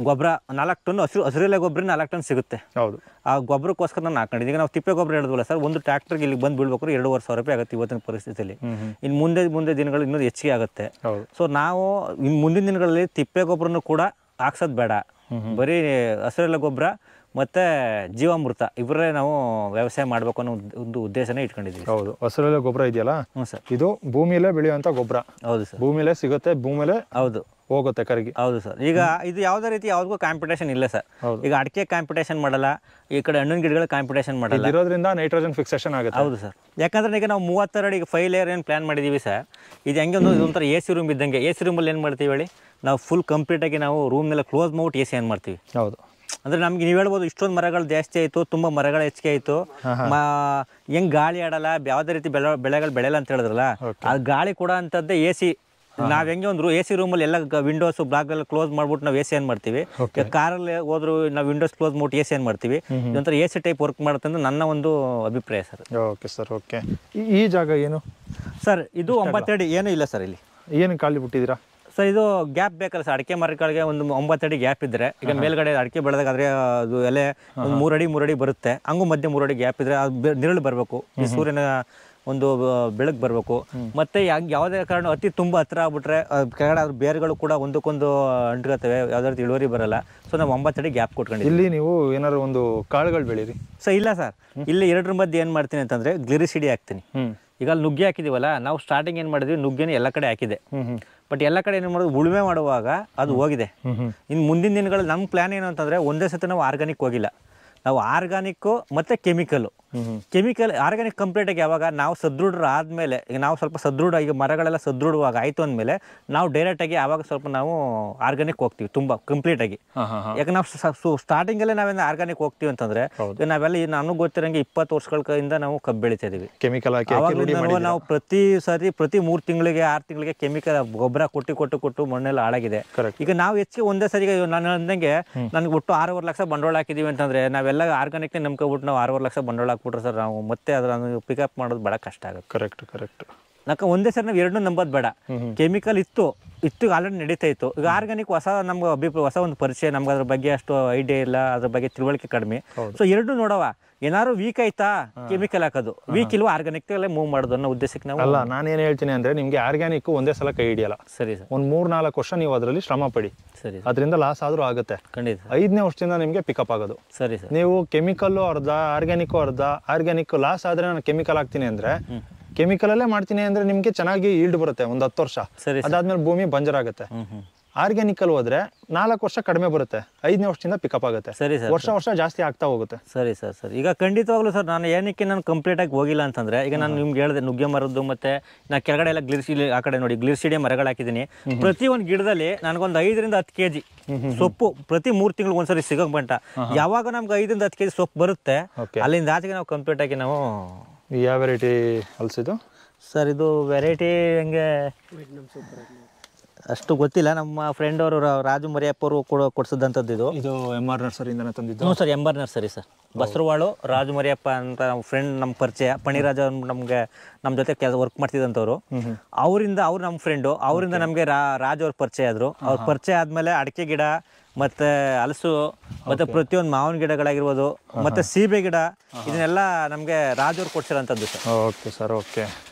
Speaker 1: ಗೊಬ್ಬರ ನಾಲ್ಕು ಟನ್ ಹಸಿರು ಹಸಿರೆಲೆ ಗೊಬ್ಬರ ನಾಲ್ಕು ಟನ್ ಸಿಗುತ್ತೆ ಹೌದು ಆ ಗೊಬ್ಬರಕ್ಕೋಸ್ಕರ ನಾನು ಹಾಕೊಂಡಿದ್ದೀನಿ ಈಗ ನಾವು ತಿಪ್ಪೆ ಗೊಬ್ಬರ ಹೇಳಿದ್ವಲ್ಲ ಸರ್ ಒಂದು ಟ್ರ್ಯಾಕ್ಟರ್ಗೆ ಇಲ್ಲಿಗೆ ಬಂದು ಬೀಳ್ಬೇಕು ಎರಡೂವರೆ ಸಾವಿರ ರೂಪಾಯಿ ಆಗುತ್ತೆ ಇವತ್ತಿನ ಪರಿಸ್ಥಿತಿಯಲ್ಲಿ ಇನ್ನು ಮುಂದೆ ಮುಂದೆ ದಿನಗಳು ಇನ್ನೂ ಹೆಚ್ಚಿಗೆ ಆಗುತ್ತೆ ಸೊ ನಾವು ಇನ್ನು ಮುಂದಿನ ದಿನಗಳಲ್ಲಿ ತಿಪ್ಪೆ ಗೊಬ್ಬರನೂ ಕೂಡ ಹಾಕ್ಸೋದು ಬೇಡ ಬರೀ ಹಸಿರೆಲೆ ಗೊಬ್ಬರ ಮತ್ತು ಜೀವಾಮೃತ ಇವರೇ ನಾವು ವ್ಯವಸಾಯ ಮಾಡಬೇಕು ಅನ್ನೋ
Speaker 2: ಒಂದು ಉದ್ದೇಶನೇ ಇಟ್ಕೊಂಡಿದ್ವಿ ಹೌದು ಹಸಿರಲ್ಲೇ ಗೊಬ್ಬರ ಇದೆಯಲ್ಲ ಹ್ಞೂ ಸರ್ ಇದು ಭೂಮಿಯಲ್ಲೇ ಬೆಳೆಯುವಂಥ ಗೊಬ್ಬರ ಹೌದು ಸರ್ ಭೂಮಿಲೇ ಸಿಗುತ್ತೆ ಭೂಮಿಯಲ್ಲೇ ಹೌದು ಹೋಗುತ್ತೆ ಕರಿಗೆ ಹೌದು ಸರ್ ಈಗ ಇದು ಯಾವುದೇ ರೀತಿ ಯಾವ್ದಕ್ಕೂ ಕಾಂಪಿಟೇಷನ್ ಇಲ್ಲ
Speaker 1: ಸರ್ ಈಗ ಅಡಿಕೆ ಕಾಂಪಿಟೇಷನ್ ಮಾಡಲ್ಲ ಈ ಕಡೆ ಹಣ್ಣಿನ ಗಿಡಗಳ ಕಾಂಪಿಟೇಷನ್ ಮಾಡಲ್ಲ ಇರೋದ್ರಿಂದ ನೈಟ್ರೋಜನ್ ಫಿಕ್ಸೇಷನ್ ಆಗುತ್ತೆ ಹೌದು ಸರ್ ಯಾಕಂದ್ರೆ ಈಗ ನಾವು ಮೂವತ್ತೆರಡು ಫೈವ್ ಫೈ ಲೇಯರ್ ಏನು ಪ್ಲಾನ್ ಮಾಡಿದ್ದೀವಿ ಸರ್ ಇದು ಹೆಂಗೆ ಒಂದು ಇದೊಂಥರ ಎ ಸಿ ರೂಮ್ ಇದ್ದಂಗೆ ಎ ಸಿ ರೂಮಲ್ಲಿ ಏನು ಮಾಡ್ತೀವಿ ಹೇಳಿ ನಾವು ಫುಲ್ ಕಂಪ್ಲೀಟಾಗಿ ನಾವು ರೂಮ್ನೆಲ್ಲ ಕ್ಲೋಸ್ ಮಾಡ್ಬಿಟ್ಟು ಎ ಸಿ ಏನು ಮಾಡ್ತೀವಿ ಹೌದು ಅಂದ್ರೆ ನಮ್ಗೆ ನೀವ್ ಹೇಳ್ಬೋದು ಇಷ್ಟೊಂದು ಮರಗಳು ಜಾಸ್ತಿ ಆಯ್ತು ತುಂಬಾ ಮರಗಳು ಹೆಚ್ಚಿಗೆ ಆಯಿತು ಹೆಂಗ್ ಗಾಳಿ ಆಡಲ್ಲ ಯಾವ್ದೇ ರೀತಿ ಬೆಳೆಗಳು ಬೆಳೆಯಲ್ಲ ಅಂತ ಹೇಳಿದ್ರಲ್ಲ ಆ ಗಾಳಿ ಕೂಡ ಅಂತದ್ದೇ ಎ ಸಿ ನಾವ್ ಹೆಂಗೆ ಒಂದು ಎ ಸಿ ರೂಮಲ್ಲಿ ಎಲ್ಲ ವಿಂಡೋಸ್ ಬ್ಲಾಕ್ ಎಲ್ಲ ಕ್ಲೋಸ್ ಮಾಡ್ಬಿಟ್ಟು ನಾವ್ ಎ ಸಿ ಏನ್ ಮಾಡ್ತೀವಿ ಕಾರಲ್ಲಿ ಹೋದ್ರು ನಾವು ವಿಂಡೋಸ್ ಕ್ಲೋಸ್ ಮಾಡ್ಬಿಟ್ಟು ಎ ಸಿ ಏನ್ ಮಾಡ್ತೀವಿ ಇದೊಂಥರ ಎ ಸಿ ಟೈಪ್ ವರ್ಕ್ ಮಾಡುತ್ತೆ ಅಂದ್ರೆ ನನ್ನ ಒಂದು ಅಭಿಪ್ರಾಯ ಸರ್ ಓಕೆ ಸರ್ ಓಕೆ ಈ ಜಾಗ ಏನು ಸರ್ ಇದು ಒಂಬತ್ತೆರಡು ಏನು ಇಲ್ಲ ಸರ್ ಇಲ್ಲಿ ಏನು ಖಾಲಿ ಬಿಟ್ಟಿದ್ದೀರಾ ಸೊ ಇದು ಗ್ಯಾಪ್ ಬೇಕಲ್ಲ ಸರ್ ಅಡಿಕೆ ಮರಗಳಿಗೆ ಒಂದು ಒಂಬತ್ತು ಅಡಿ ಗ್ಯಾಪ್ ಇದ್ರೆ ಈಗ ಮೇಲ್ಗಡೆ ಅಡಿಕೆ ಬೆಳೆದಾಗಾದ್ರೆ ಅದು ಎಲೆ ಒಂದು ಮೂರಡಿ ಮೂರಡಿ ಬರುತ್ತೆ ಹಂಗು ಮಧ್ಯೆ ಮೂರಡಿ ಗ್ಯಾಪ್ ಇದ್ರೆ ಅದು ನಿರಳು ಬರಬೇಕು ಈ ಸೂರ್ಯನ ಒಂದು ಬೆಳಕು ಬರಬೇಕು ಮತ್ತೆ ಯಾವುದೇ ಕಾರಣ ಅತಿ ತುಂಬಾ ಹತ್ರ ಆಗ್ಬಿಟ್ರೆ ಕೆಳಗಡೆ ಅದ್ರ ಬೇರುಗಳು ಕೂಡ ಒಂದಕ್ಕೊಂದು ಅಂಟ್ಕೊತವೆ ಯಾವ್ದಾದ್ರು ಇಳುವರಿ ಬರಲ್ಲ ಸೊ ನಾವು ಅಡಿ ಗ್ಯಾಪ್ ಕೊಟ್ಕೊಂಡಿದ್ದೀವಿ ಇಲ್ಲಿ ನೀವು ಏನಾದ್ರು ಒಂದು ಕಾಳುಗಳು ಬೆಳೀರಿ ಸೊ ಇಲ್ಲ ಸರ್ ಇಲ್ಲಿ ಎರಡರ ಮಧ್ಯ ಏನು ಮಾಡ್ತೀನಿ ಅಂತಂದ್ರೆ ಗ್ಲಿರಿಸಿಡಿ ಹಾಕ್ತೀನಿ ಈಗ ನುಗ್ಗೆ ಹಾಕಿದೀವಲ್ಲ ನಾವು ಸ್ಟಾರ್ಟಿಂಗ್ ಏನು ಮಾಡಿದ್ವಿ ನುಗ್ಗೆನ ಎಲ್ಲ ಕಡೆ ಹಾಕಿದೆ ಬಟ್ ಎಲ್ಲ ಕಡೆ ಏನು ಮಾಡೋದು ಉಳುಮೆ ಮಾಡುವಾಗ ಅದು ಹೋಗಿದೆ ಇನ್ನು ಮುಂದಿನ ದಿನಗಳಲ್ಲಿ ನಮ್ಮ ಪ್ಲ್ಯಾನ್ ಏನು ಅಂತಂದರೆ ಒಂದೇ ಸತಿ ನಾವು ಆರ್ಗ್ಯಾನಿಕ್ ಹೋಗಿಲ್ಲ ನಾವು ಆರ್ಗ್ಯಾನಿಕ್ಕು ಮತ್ತು ಕೆಮಿಕಲು ಕೆಮಿಕಲ್ ಆರ್ಗ್ಯಾನಿಕ್ ಕಂಪ್ಲೀಟ್ ಆಗಿ ಯಾವಾಗ ನಾವು ಸದೃಢರ ಆದ್ಮೇಲೆ ಈಗ ನಾವು ಸ್ವಲ್ಪ ಸದೃಢ ಈಗ ಮರಗಳೆಲ್ಲ ಸದೃಢವಾಗ ಆಯಿತು ಅಂದಮೇಲೆ ನಾವು ಆಗಿ ಯಾವಾಗ ಸ್ವಲ್ಪ ನಾವು ಆರ್ಗ್ಯಾನಿಕ್ ಹೋಗ್ತೀವಿ ತುಂಬ ಆಗಿ ಯಾಕೆ ನಾವು ಸ್ಟಾರ್ಟಿಂಗಲ್ಲೇ ನಾವೇನು ಆರ್ಗ್ಯಾನಿಕ್ ಹೋಗ್ತೀವಿ ಅಂತಂದ್ರೆ ನಾವೆಲ್ಲ ನಾವೆಲ್ಲ ನಾನು ಗೊತ್ತಿರಂಗೆ ಇಪ್ಪತ್ತು ವರ್ಷಗಳಿಂದ ನಾವು
Speaker 2: ಕಬ್ಬು ಬೆಳಿತಾ ಇದೀವಿ ಕೆಮಿಕಲ್ ನಾವು
Speaker 1: ಪ್ರತಿ ಸರಿ ಪ್ರತಿ ಮೂರು ತಿಂಗಳಿಗೆ ಆರು ತಿಂಗಳಿಗೆ ಕೆಮಿಕಲ್ ಗೊಬ್ಬರ ಕೊಟ್ಟು ಕೊಟ್ಟು ಕೊಟ್ಟು ಮಣ್ಣೆಲ್ಲ ಹಾಳಾಗಿದೆ ಈಗ ನಾವು ಹೆಚ್ಚಿಗೆ ಒಂದೇ ಸರಿ ನಾನು ಅಂದಂಗೆ ನನಗೆ ಒಟ್ಟು ಆರೂವರೆ ಲಕ್ಷ ಬಂಡವಾಳ ಹಾಕಿದೀವಿ ಅಂತಂದ್ರೆ ನಾವೆಲ್ಲ ಆರ್ಗ್ಯಾನಿಕ್ ನಂಬ್ಕೊಬಿಟ್ಟು ನಾವು ಆರೂವರೆ ಲಕ್ಷ ಬಂಡವಾಳ ಹಾಕ್ಬಿಟ್ರೆ ಸರ್ ನಾವು ಮತ್ತೆ ಅದನ್ನು ಪಿಕಪ್ ಮಾಡೋದು ಭಾಳ ಕಷ್ಟ ಆಗುತ್ತೆ ಕರೆಕ್ಟ್ ಕರೆಕ್ಟ್ ಯಾಕೆ ಒಂದೇ ಸರಿ ನಾವು ಎರಡನ್ನೂ ನಂಬೋದು ಬೇಡ ಕೆಮಿಕಲ್ ಇತ್ತು ಇತ್ತು ಆಲ್ರೆಡಿ ನಡೀತಾ ಇತ್ತು ಈಗ ಆರ್ಗ್ಯಾನಿಕ್ ಹೊಸ ನಮ್ಗೆ ಅಭಿಪ್ರಾಯ ಹೊಸ ಒಂದು ಪರಿಚಯ ನಮ್ಗೆ ಅದ್ರ ಬಗ್ಗೆ ಅಷ್ಟು ಐಡಿಯಾ ಇಲ್ಲ ಅದ್ರ ಬಗ್ಗೆ ತಿಳುವಳಿಕೆ ಕಡಿಮೆ ಸೊ ಎರಡು ನೋಡವ ಏನಾದ್ರು ವೀಕ್ ಆಯ್ತಾ ಕೆಮಿಕಲ್ ಹಾಕೋದು
Speaker 2: ವೀಕ್ ಇಲ್ವಾ ಆರ್ಗ್ಯಾನಿಕ್ ಮೂವ್ ಮಾಡೋದು ಅನ್ನೋ ಉದ್ದೇಶಕ್ಕೆ ನಾವು ಅಲ್ಲ ನಾನು ಏನು ಹೇಳ್ತೀನಿ ಅಂದ್ರೆ ನಿಮ್ಗೆ ಆರ್ಗ್ಯಾನಿಕ್ ಒಂದೇ ಸಲ ಕೈ ಹಿಡಿಯಲ್ಲ ಸರಿ ಸರ್ ಒಂದು ಮೂರ್ ನಾಲ್ಕು ವರ್ಷ ನೀವು ಅದರಲ್ಲಿ ಶ್ರಮ ಪಡಿ ಸರಿ ಅದರಿಂದ ಲಾಸ್ ಆದ್ರೂ ಆಗುತ್ತೆ ಖಂಡಿತ ಐದನೇ ವರ್ಷದಿಂದ ನಿಮಗೆ ಪಿಕಪ್ ಆಗೋದು ಸರಿ ಸರ್ ನೀವು ಕೆಮಿಕಲ್ಲು ಅರ್ಧ ಆರ್ಗ್ಯಾನಿಕ್ ಅರ್ಧ ಆರ್ಗ್ಯಾನಿಕ್ ಲಾಸ್ ಆದ್ರೆ ನಾನು ಕೆಮಿಕಲ್ ಹಾಕ್ತೀನಿ ಅಂದ್ರೆ ಕೆಮಿಕಲ್ ಅಲ್ಲೇ ಮಾಡ್ತೀನಿ ಅಂದ್ರೆ ನಿಮಗೆ ಚೆನ್ನಾಗಿ ಈಲ್ಡ್ ಬರುತ್ತೆ ಒಂದು ಹತ್ತು ವರ್ಷ ಅದಾದ್ಮೇಲೆ ಭೂಮಿ ಬಂಜರಾಗುತ್ತೆ ಅಲ್ಲಿ ಹೋದ್ರೆ ನಾಲ್ಕು ವರ್ಷ ಕಡಿಮೆ ಬರುತ್ತೆ ಐದನೇ ವರ್ಷದಿಂದ ಪಿಕಪ್ ಆಗುತ್ತೆ ಸರಿ ಸರ್ ವರ್ಷ ವರ್ಷ ಜಾಸ್ತಿ ಆಗ್ತಾ ಹೋಗುತ್ತೆ ಸರಿ ಸರ್ ಸರ್ ಈಗ ಖಂಡಿತವಾಗ್ಲೂ ಸರ್ ನಾನು ಏನಕ್ಕೆ ನಾನು ಕಂಪ್ಲೀಟ್
Speaker 1: ಆಗಿ ಹೋಗಿಲ್ಲ ಅಂತಂದ್ರೆ ಈಗ ನಾನು ನಿಮ್ಗೆ ಹೇಳಿದೆ ನುಗ್ಗೆ ಮರದ್ದು ಮತ್ತೆ ನಾ ಕೆಳಗಡೆ ಎಲ್ಲ ಗ್ಲಿರ್ಸಿ ಆ ಕಡೆ ನೋಡಿ ಗ್ಲಿರ್ಸಿಡಿಯ ಮರಗಳು ಹಾಕಿದ್ದೀನಿ ಪ್ರತಿ ಒಂದು ಗಿಡದಲ್ಲಿ ನನಗೊಂದು ಐದರಿಂದ ಹತ್ತು ಕೆಜಿ ಸೊಪ್ಪು ಪ್ರತಿ ಮೂರು ತಿಂಗಳು ಒಂದ್ಸರಿ ಸಿಗೋಕ್ ಬಂಟ ಯಾವಾಗ ನಮ್ಗೆ ಐದರಿಂದ ಹತ್ತು ಕೆಜಿ ಸೊಪ್ಪು ಬರುತ್ತೆ ಅಲ್ಲಿಂದ ಆಚೆಗೆ ನಾವು ಕಂಪ್ಲೀಟ್ ಆಗಿ ನಾವು
Speaker 2: ಯಾವ ವೆರೈಟಿ ಹಲಸಿದು ಸರ್ ಇದು ವೆರೈಟಿ ಹೆಂಗೆ
Speaker 1: ಅಷ್ಟು ಗೊತ್ತಿಲ್ಲ ನಮ್ಮ ಫ್ರೆಂಡ್ ಅವರು ರಾಜು ಮರಿಯಪ್ಪ ಅವರು ಕೂಡ ಕೊಡಿಸಿದಂಥದ್ದು ಇದು ಇದು ಎಮ್ ಆರ್ ನರ್ಸರಿಯಿಂದ ತಂದಿದ್ದು ಹ್ಞೂ sir M R nursery sir Basaravalu Raju Mariyappa ಅಂತ ನಮ್ಮ ಫ್ರೆಂಡ್ ನಮ್ಮ ಪರಿಚಯ ಪಣಿರಾಜ ನಮಗೆ ನಮ್ಮ ಜೊತೆ ಕೆಲಸ ವರ್ಕ್ ಮಾಡ್ತಿದ್ದಂಥವ್ರು ಅವರಿಂದ ಅವ್ರು ನಮ್ಮ ಫ್ರೆಂಡು ಅವರಿಂದ ನಮಗೆ ರಾಜು ಅವ್ರ ಪರಿಚಯ ಆದರು ಅವ್ರ ಪರಿಚಯ ಆದಮೇಲೆ ಅಡಿಕೆ ಗಿಡ ಮತ್ತೆ ಹಲಸು ಮತ್ತೆ ಪ್ರತಿಯೊಂದು ಮಾವಿನ ಗಿಡಗಳಾಗಿರ್ಬೋದು ಮತ್ತೆ ಸೀಬೆ ಗಿಡ ಇದನ್ನೆಲ್ಲ ನಮಗೆ ರಾಜವ್ರು ಕೊಡ್ಸಿರೋಂಥದ್ದು ಸರ್ ಓಕೆ ಸರ್ ಓಕೆ